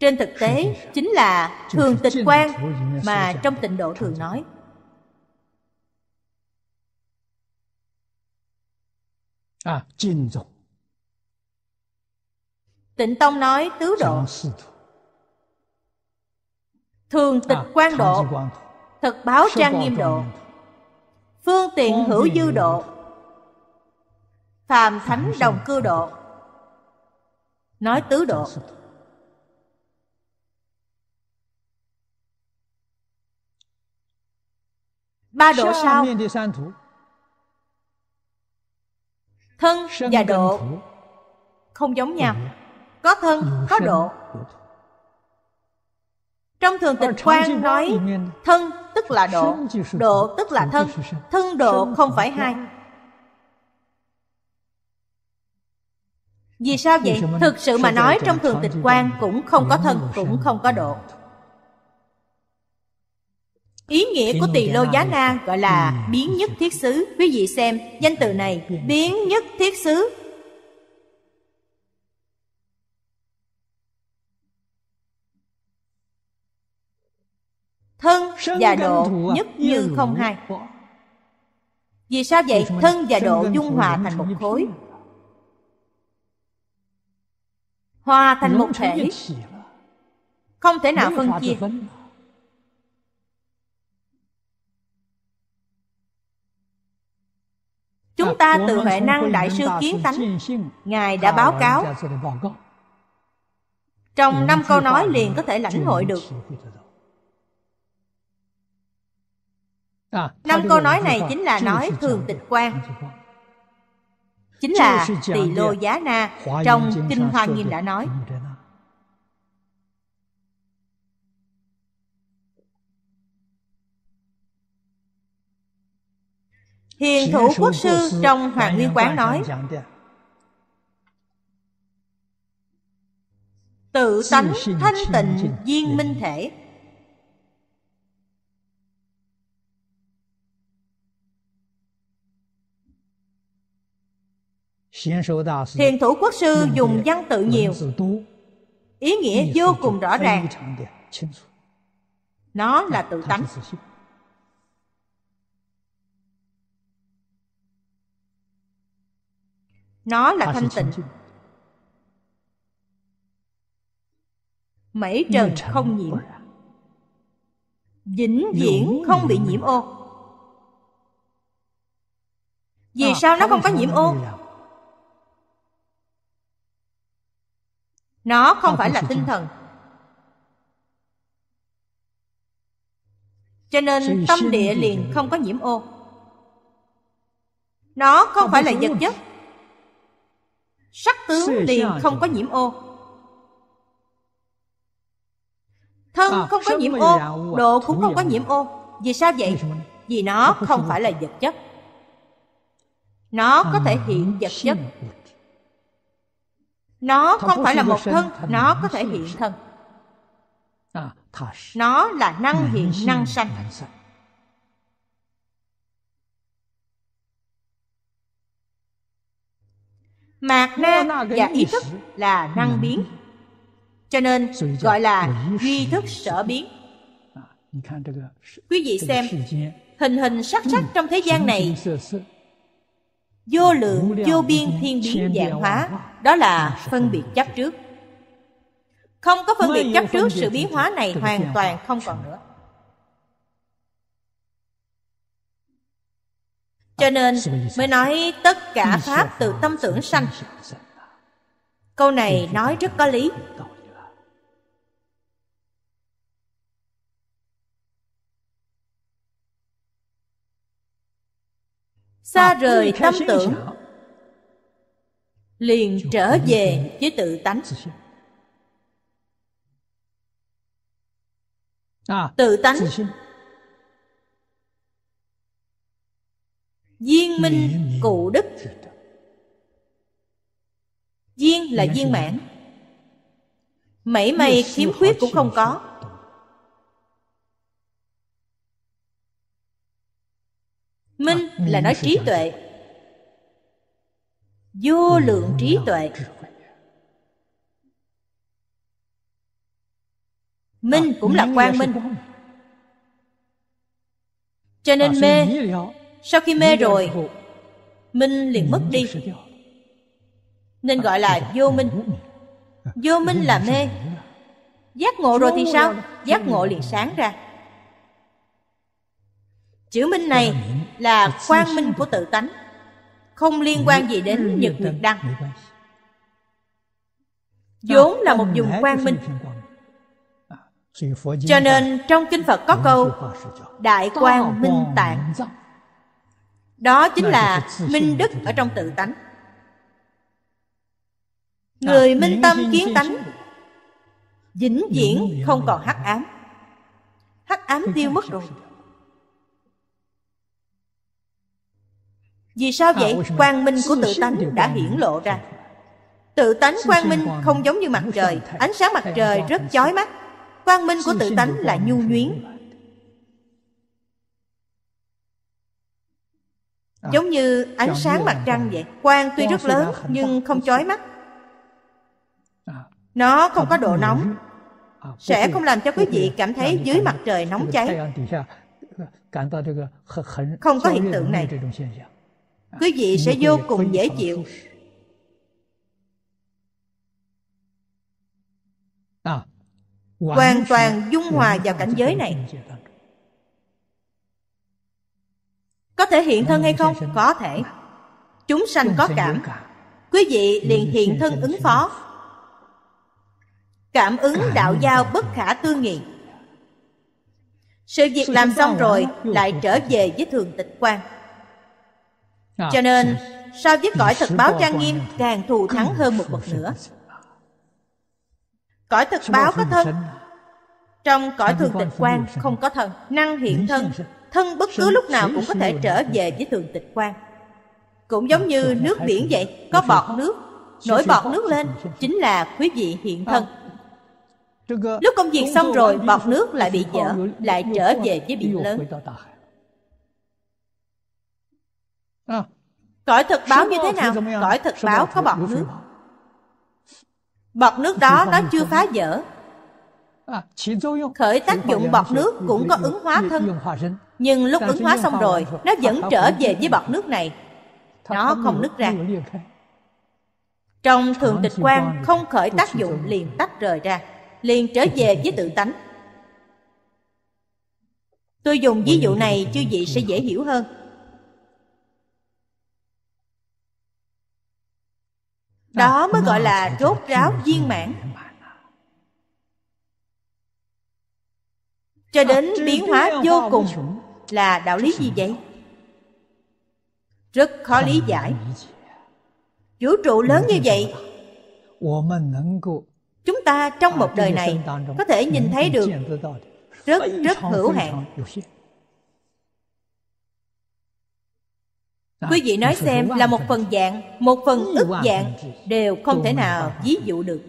S2: Trên thực tế chính là thường tịch quan mà trong tịnh độ thường nói
S4: À,
S3: 尽总。
S2: Tịnh Tông nói tứ độ Thường tịch à, quan độ Thực báo trang nghiêm độ Phương tiện hữu dư độ Phàm thánh đồng cư độ Nói à, tứ độ
S1: Ba độ sau Thân
S2: và độ Không giống nhau có thân ờ, có độ trong thường tịch ờ, quan nói thân tức là độ độ tức là thân thân độ không phải hai vì sao vậy thực sự mà nói trong thường tịch quan cũng không có thân cũng không có độ Ý nghĩa của tỳ lô giá na gọi là ừ, biến nhất thiết xứ Quý vị xem danh từ này Biến nhất thiết xứ thân và độ à? nhất như không hai vì sao vậy thân và độ dung hòa thành một khối hòa thành một thể không thể nào phân chia
S4: chúng ta từ huệ năng đại sư kiến
S2: tánh ngài đã báo cáo trong năm câu nói liền có thể lãnh hội được
S4: À, Năm câu nói này chính là nói thường tịch quan
S2: Chính là tỳ lô giá na Trong Kinh Hoa Nghiêm đã nói
S4: Hiền thủ quốc sư trong Hoàng Nguyên Quán nói
S2: Tự tánh thanh tịnh viên minh thể
S1: Thiền thủ quốc sư dùng văn tự nhiều Ý nghĩa vô cùng
S2: rõ ràng Nó là tự tánh Nó là thanh tịnh Mảy trần không nhiễm Vĩnh viễn không bị nhiễm ô Vì à, sao nó không có nhiễm ô nó không phải là tinh thần cho nên tâm địa liền không có nhiễm ô nó không phải là vật chất sắc tướng liền không có nhiễm ô thân à, không có nhiễm ô à. độ cũng không có nhiễm ô vì sao vậy vì nó không phải là vật chất nó à, có thể hiện vật chất nó không phải là một thân nó có thể hiện thân à, nó là năng hiện năng sanh mạc na và ý thức là năng biến cho nên gọi là duy thức sở biến à, quý vị xem hình hình sắc sắc ừ. trong thế gian này vô lượng vô biên thiên biến dạng hóa đó là phân biệt chấp trước không có phân biệt chấp trước sự biến hóa này hoàn toàn không còn nữa à, cho nên mới nói tất cả pháp từ tâm tưởng sanh câu này nói rất có lý xa ờ, rời ừ, tâm tưởng liền trở về với tự tánh à, tự tánh viên minh cụ đức viên là viên mãn mảy may khiếm khuyết cũng không có À, minh là nói trí tuệ vô lượng trí tuệ minh à, cũng là quang minh cho nên à, mê sau khi mê rồi minh liền mất đi nên gọi là vô minh vô minh là mê giác ngộ rồi thì sao giác ngộ liền sáng ra chữ minh này là quang minh của tự tánh không liên quan gì đến nhật nguyệt đăng vốn là một vùng quang minh
S4: à, cho nên
S2: trong kinh phật có câu đại quang minh tạng đó chính là minh đức ở trong tự tánh người minh tâm kiến tánh vĩnh viễn không còn hắc ám hắc ám tiêu mất rồi Vì sao vậy? Quang minh của tự tánh đã hiển lộ ra Tự tánh quang minh không giống như mặt trời Ánh sáng mặt trời rất chói mắt Quang minh của tự tánh là nhu nhuyến à. Giống như ánh sáng mặt trăng vậy Quang tuy rất lớn nhưng không chói mắt à. Nó không có độ nóng
S3: à, Sẽ không làm cho quý vị cảm thấy dưới mặt trời nóng cháy
S2: Không có hiện tượng này quý vị sẽ vô cùng dễ chịu
S4: à,
S1: hoàn toàn dung hòa vào cảnh giới này
S2: có thể hiện thân hay không có thể chúng sanh có cảm quý vị liền hiện thân ứng phó cảm ứng đạo giao bất khả tư nghị sự việc làm xong rồi lại trở về với thường tịch quan
S1: Ờ. Cho nên ờ.
S2: so với cõi thực báo trang nghiêm càng thù thắng hơn một bậc nữa Cõi thực báo có thân Trong cõi thường tịch quan không có thân Năng hiện thân Thân bất cứ lúc nào cũng có thể trở về với thường tịch quan Cũng giống như nước biển vậy Có bọt nước Nổi bọt nước lên Chính là quý vị hiện ờ. thân Lúc công việc xong rồi Bọt nước lại bị dở Lại trở về với biển lớn À. cõi thực báo như thế nào? cõi thực báo có bọt nước. Bọt nước đó nó chưa phá vỡ. À, khởi tác dụng bọt nước cũng có ứng hóa thân. Nhưng lúc ứng hóa xong rồi, nó vẫn trở về với bọt nước này. Nó không nứt ra. Trong thường tịch quan không khởi tác dụng liền tách rời ra, liền trở về với tự tánh. Tôi dùng ví dụ này chư vị sẽ dễ hiểu hơn đó mới gọi là rốt ráo viên mãn cho đến biến hóa vô cùng là đạo lý gì vậy rất
S3: khó lý giải
S2: vũ trụ lớn như vậy chúng ta trong à, một đời này có thể nhìn thấy được
S4: rất rất hữu hạn Quý vị nói xem là một phần
S2: dạng, một phần ức dạng Đều không thể nào ví dụ được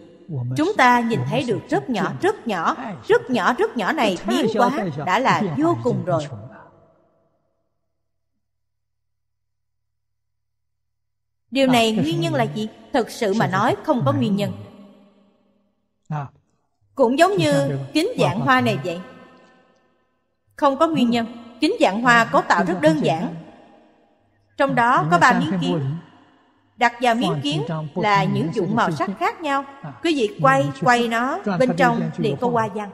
S2: Chúng ta nhìn thấy được rất nhỏ, rất nhỏ Rất nhỏ, rất nhỏ này biến quá đã là vô cùng rồi Điều này nguyên nhân là gì? Thật sự mà nói không có nguyên nhân Cũng giống như kính dạng hoa này vậy Không có nguyên nhân Kính dạng hoa cấu tạo rất đơn giản trong ờ, đó có ba miếng kiến đặt vào miếng kiến là những dụng màu sắc khác nhau quý à, vị quay quay nó bên trong liền có hoa văn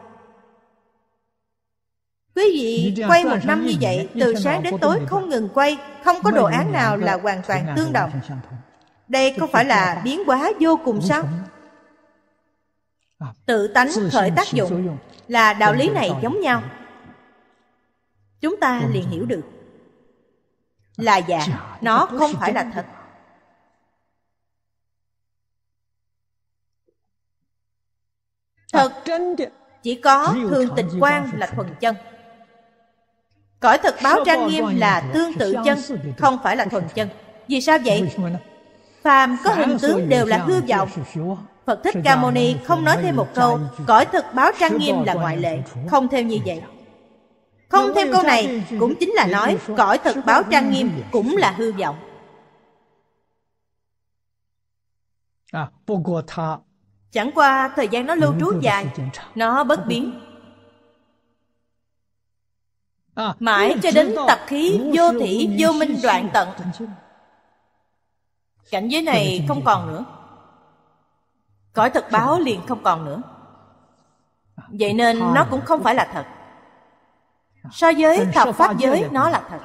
S2: quý vị quay một năm như vậy từ sáng đến tối không ngừng quay không có đồ án nào là hoàn toàn tương đồng đây không phải là biến hóa vô cùng sao à, tự tánh khởi tác dụng là đạo lý này giống nhau chúng ta liền hiểu được là giả dạ, nó không phải là thật thật chỉ có thương tịch quan là thuần chân cõi thực báo trang nghiêm là tương tự chân không phải là thuần chân vì sao vậy phàm có hình tướng đều là hư vọng phật thích ca mâu ni không nói thêm một câu cõi thực báo trang nghiêm là ngoại lệ không theo như vậy
S3: không theo câu này cũng chính là nói Cõi thật báo trang nghiêm
S2: cũng là hư vọng à, Chẳng qua thời gian nó lưu trú dài Nó bất biến à, Mãi cho đến tập khí vô thủy vô minh đoạn tận Cảnh giới này không còn nữa Cõi thật báo liền không còn nữa à, Vậy nên nó cũng không phải là thật so với thập pháp giới nó là thật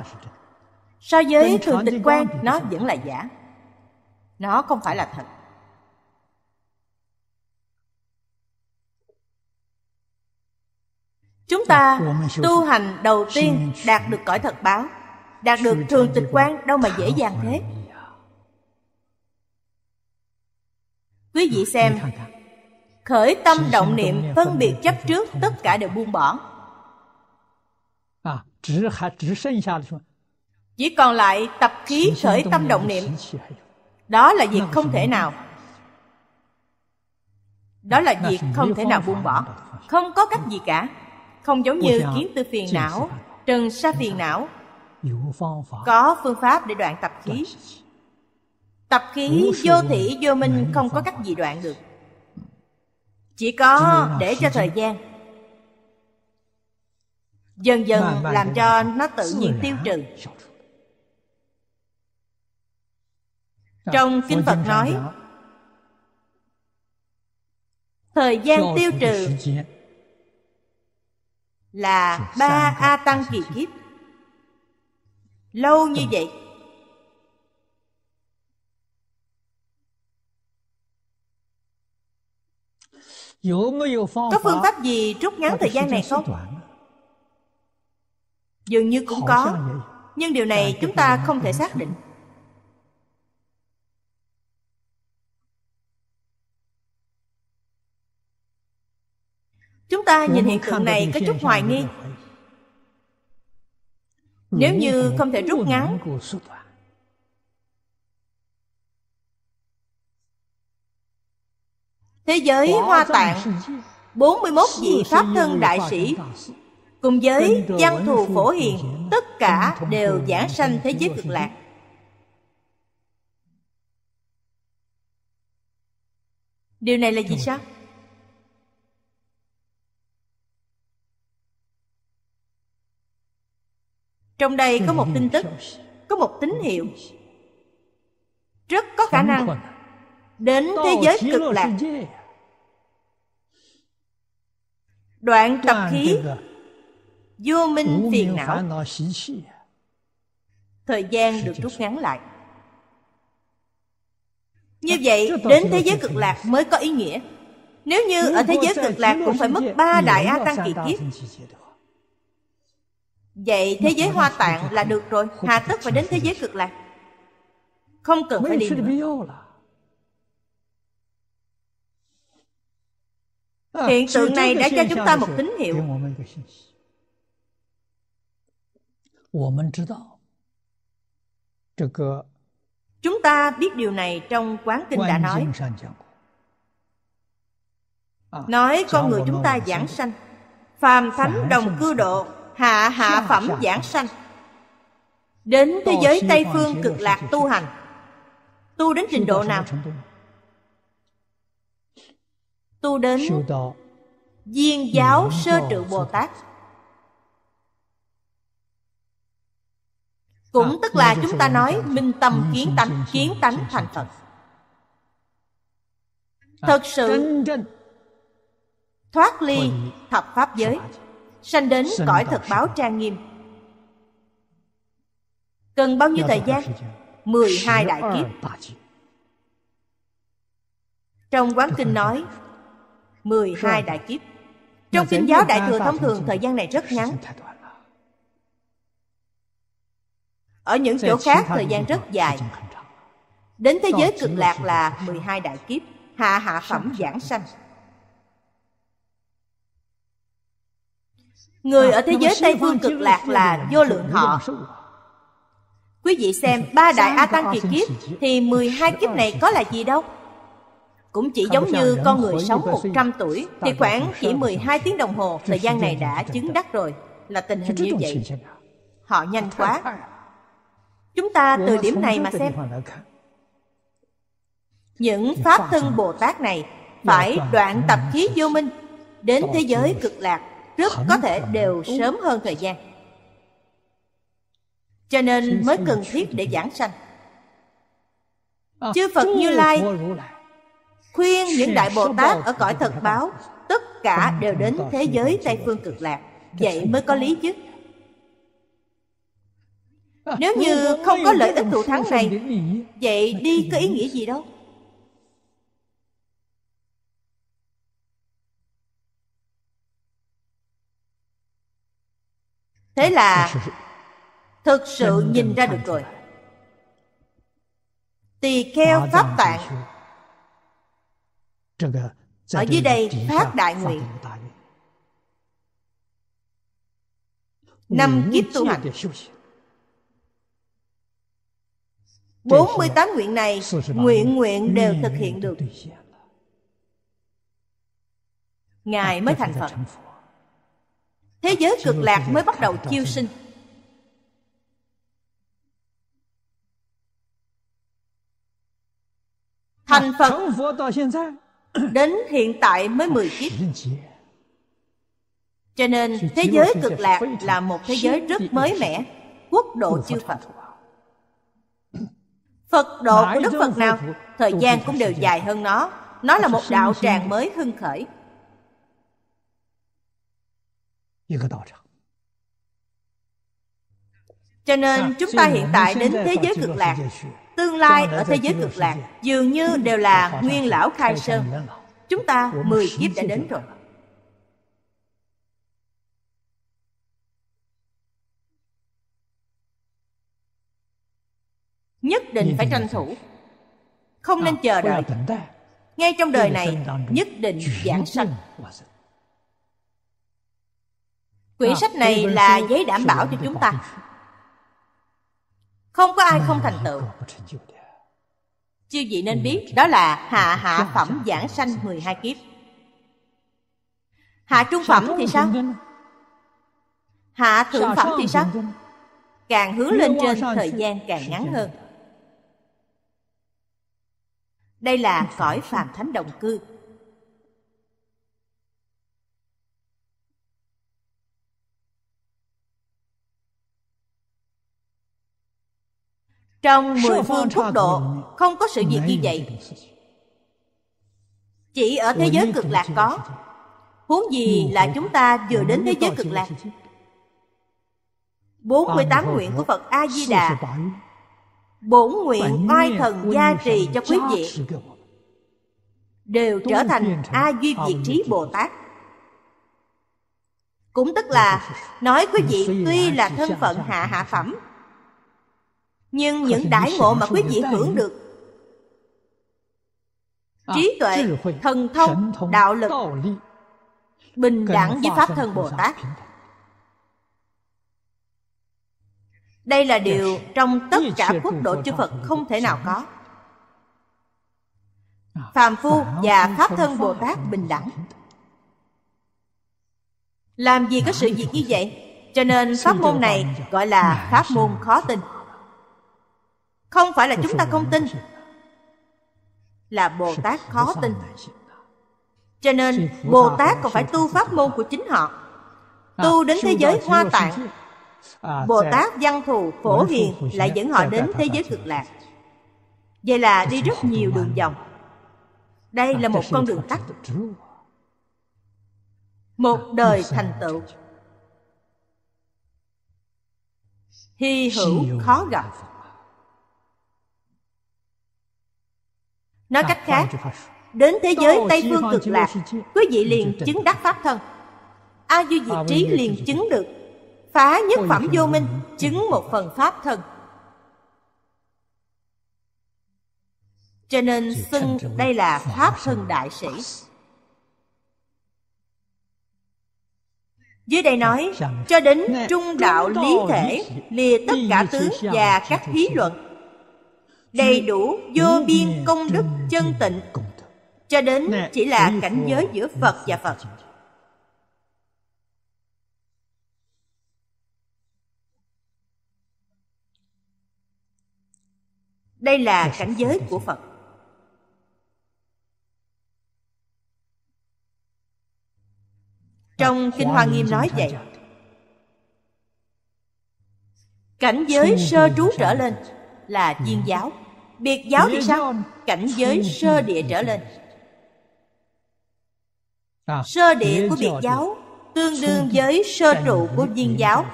S2: so với thường tịch quan nó vẫn là giả nó không phải là thật chúng ta dạ, tu hành đầu tiên đạt được cõi thật báo đạt được thường tịch quan đâu mà dễ dàng thế quý vị dạ, xem khởi tâm động niệm phân biệt chấp trước tất cả đều buông bỏ chỉ còn lại tập khí khởi tâm động niệm đó là việc không thể nào đó là việc không thể nào buông bỏ không có cách gì cả không giống như kiến tư phiền não trần sa phiền não có phương pháp để đoạn tập khí tập khí vô thị vô minh không có cách gì đoạn được chỉ có để cho thời gian dần dần làm cho nó tự nhiên tiêu trừ trong kinh phật nói thời gian tiêu trừ là ba a tăng kỳ kiếp lâu như vậy
S4: có phương pháp gì rút ngắn thời gian này không
S2: dường như cũng có nhưng điều này chúng ta không thể xác định chúng ta nhìn hiện tượng này có chút hoài nghi nếu như không thể rút ngắn à. thế giới hoa tạng 41 vị pháp thân đại sĩ cùng với văn thù phổ hiền tất cả đều giảng sanh thế giới cực lạc điều này là gì sao trong đây có một tin tức có một tín hiệu rất có khả năng đến thế giới cực lạc đoạn tập khí vô minh phiền não thời gian được rút ngắn lại như vậy đến thế giới cực lạc mới có ý nghĩa nếu như ở thế giới cực lạc cũng phải mất ba đại a tăng kỳ kiếp vậy thế giới hoa tạng là được rồi hà tất phải đến thế giới cực lạc không cần phải đi nữa.
S3: À, hiện tượng này đã cho
S2: chúng ta một tín hiệu Chúng ta biết điều này trong Quán Kinh đã nói. Nói con người chúng ta giảng sanh. Phàm thánh đồng cư độ, hạ hạ phẩm giảng sanh. Đến thế giới Tây Phương cực lạc tu hành. Tu đến trình độ nào? Tu đến viên giáo sơ trự Bồ Tát cũng ờ, tức là chúng ta nói ờ, minh tâm kiến tánh kiến tánh thành phật ờ, thật sự thoát ly thập pháp giới sanh đến cõi thật báo trang nghiêm cần bao nhiêu dạ, thời dạ, gian dạ, mười hai đại kiếp trong quán kinh nói mười hai đại kiếp trong kinh giáo đại thừa thông thường thời gian này rất ngắn Ở những chỗ khác thời gian rất dài Đến thế giới cực lạc là 12 đại kiếp Hạ hạ phẩm giảng sanh
S4: Người ở thế giới Tây Phương cực lạc là vô lượng họ
S2: Quý vị xem ba đại A Tăng kỳ kiếp Thì 12 kiếp này có là gì đâu cũng chỉ giống như con người sống 100 tuổi Thì khoảng chỉ 12 tiếng đồng hồ Thời gian này đã chứng đắc rồi Là tình hình như vậy Họ nhanh quá Chúng ta từ điểm này mà xem Những Pháp thân Bồ Tát này Phải đoạn tập khí vô minh Đến thế giới cực lạc Rất có thể đều sớm hơn thời gian Cho nên mới cần thiết để giảng sanh à, Chư Phật Như Lai Khuyên những Đại Bồ Tát ở cõi thật báo Tất cả đều đến thế giới Tây Phương cực lạc Vậy mới có lý chứ nếu như không có lợi ích thù thắng này Vậy đi có ý nghĩa gì đâu Thế là Thực sự nhìn ra được rồi Tỳ kheo pháp tạng
S4: Ở dưới đây phát đại nguyện
S2: Năm kiếp tu hành 48 nguyện này Nguyện nguyện đều thực hiện được Ngài mới thành Phật Thế giới cực lạc mới bắt đầu chiêu sinh Thành Phật Đến hiện tại mới 10 kiếp Cho nên thế giới cực lạc là một thế giới rất mới mẻ Quốc độ chư Phật Phật độ của Đức Phật nào Thời gian cũng đều dài hơn nó Nó là một đạo tràng mới hưng khởi Cho nên à, chúng ta hiện tại đến thế giới cực lạc Tương lai ở thế giới cực lạc Dường như đều là nguyên lão khai sơn Chúng ta mười kiếp đã đến rồi định phải tranh thủ không à, nên chờ đợi ngay trong đời này nhất định giảng sanh
S4: quyển à, sách này là giấy đảm bảo cho chúng ta
S2: không có ai không thành tựu chư vị nên biết đó là hạ hạ phẩm giảng sanh 12 kiếp hạ trung phẩm thì sao hạ thượng phẩm thì sao càng hướng lên trên thời gian càng ngắn hơn đây là cõi phàm thánh đồng cư. Trong mười phương quốc độ không có sự việc như vậy.
S3: Chỉ ở thế giới cực
S2: lạc có. Huống gì là chúng ta vừa đến thế giới cực lạc. 48 nguyện của Phật A Di Đà bổn nguyện oai thần gia trì cho quý vị đều trở thành a duy việt trí bồ tát cũng tức là nói quý vị tuy là thân phận hạ hạ phẩm nhưng những đãi ngộ mà quý vị hưởng được à, trí tuệ thần thông đạo lực bình đẳng với pháp thân bồ tát đây là điều trong tất cả quốc độ chư phật không thể nào có Phạm phu và pháp thân bồ tát bình đẳng làm gì có sự việc như vậy cho nên pháp môn này gọi là pháp môn khó tin không phải là chúng ta không tin là bồ tát khó tin cho nên bồ tát còn phải tu pháp môn của chính họ
S1: à, tu đến thế giới hoa tạng À, Bồ Tát
S2: Văn Thù Phổ Hiền lại dẫn họ đến thế giới cực lạc Vậy là đi rất nhiều đường vòng Đây là một con đường tắt Một đời thành tựu Hy hữu khó gặp Nói cách khác Đến thế giới Tây Phương cực lạc Quý vị liền chứng đắc Pháp thân A Duy Diệt à, Trí liền chứng được phá nhất phẩm vô minh chứng một phần pháp thân cho nên xưng đây là pháp thân đại sĩ dưới đây nói cho đến trung đạo lý thể lìa tất cả tướng và các thí luận đầy đủ vô biên công đức chân tịnh cho đến chỉ là cảnh giới giữa phật và phật đây là cảnh giới của phật trong kinh hoa nghiêm nói vậy cảnh giới sơ trú trở lên là chiên dạ. giáo biệt giáo thì sao cảnh giới sơ địa trở lên
S4: sơ địa của biệt giáo
S2: tương đương với sơ trụ của viên giáo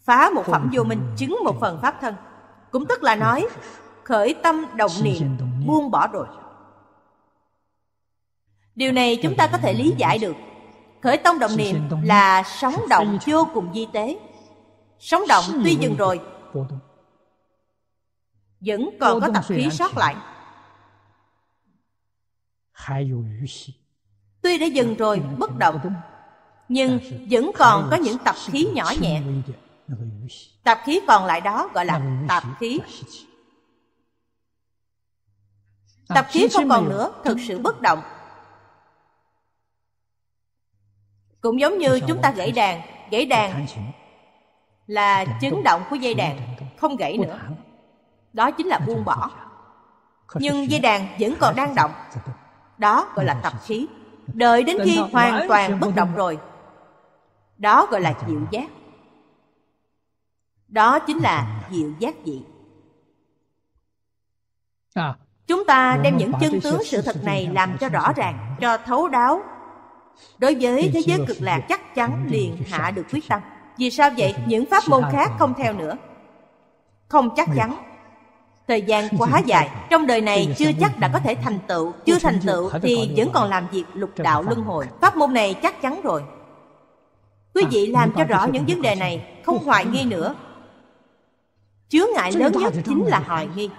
S2: phá một phẩm vô minh chứng một phần pháp thân cũng tức là nói khởi tâm động niệm buông bỏ rồi điều này chúng ta có thể lý giải được khởi tâm động niệm là sóng động vô cùng di tế sóng động tuy dừng rồi vẫn còn có tập khí sót lại tuy đã dừng rồi bất động nhưng vẫn còn có những tập khí nhỏ nhẹ Tạp khí còn lại đó gọi là tạp khí à, Tạp khí không còn nữa thực sự bất động Cũng giống như chúng ta gãy đàn Gãy đàn là chấn động của dây đàn Không gãy nữa Đó chính là buông bỏ Nhưng dây đàn vẫn còn đang động Đó gọi là tập khí Đợi đến khi hoàn toàn bất động rồi Đó gọi là chịu giác đó chính là diệu giác dị à. chúng ta dạ, đem vâng, những chân tướng sự thật này làm cho rõ ràng cho thấu đáo đối với thế giới cực lạc chắc chắn liền hạ được quyết tâm vì sao vậy những pháp môn khác không theo nữa không chắc dạ. chắn thời gian quá dài trong đời này chưa chắc đã có thể thành tựu chưa thành tựu thì vẫn còn làm việc lục đạo luân hồi pháp môn này chắc chắn rồi quý à, vị làm cho rõ những vấn đề này không hoài nghi nữa chướng ngại lớn nhất chính là hoài nghi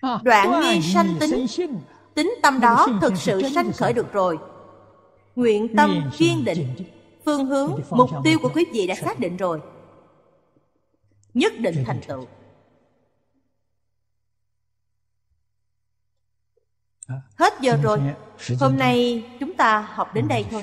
S2: ờ, đoạn nghi sanh tính tính tâm đó thực sự sanh khởi được rồi nguyện tâm kiên định phương hướng mục tiêu của quý vị đã xác định rồi nhất định thành tựu ờ. hết giờ rồi hôm nay chúng ta học đến đây thôi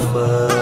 S3: But.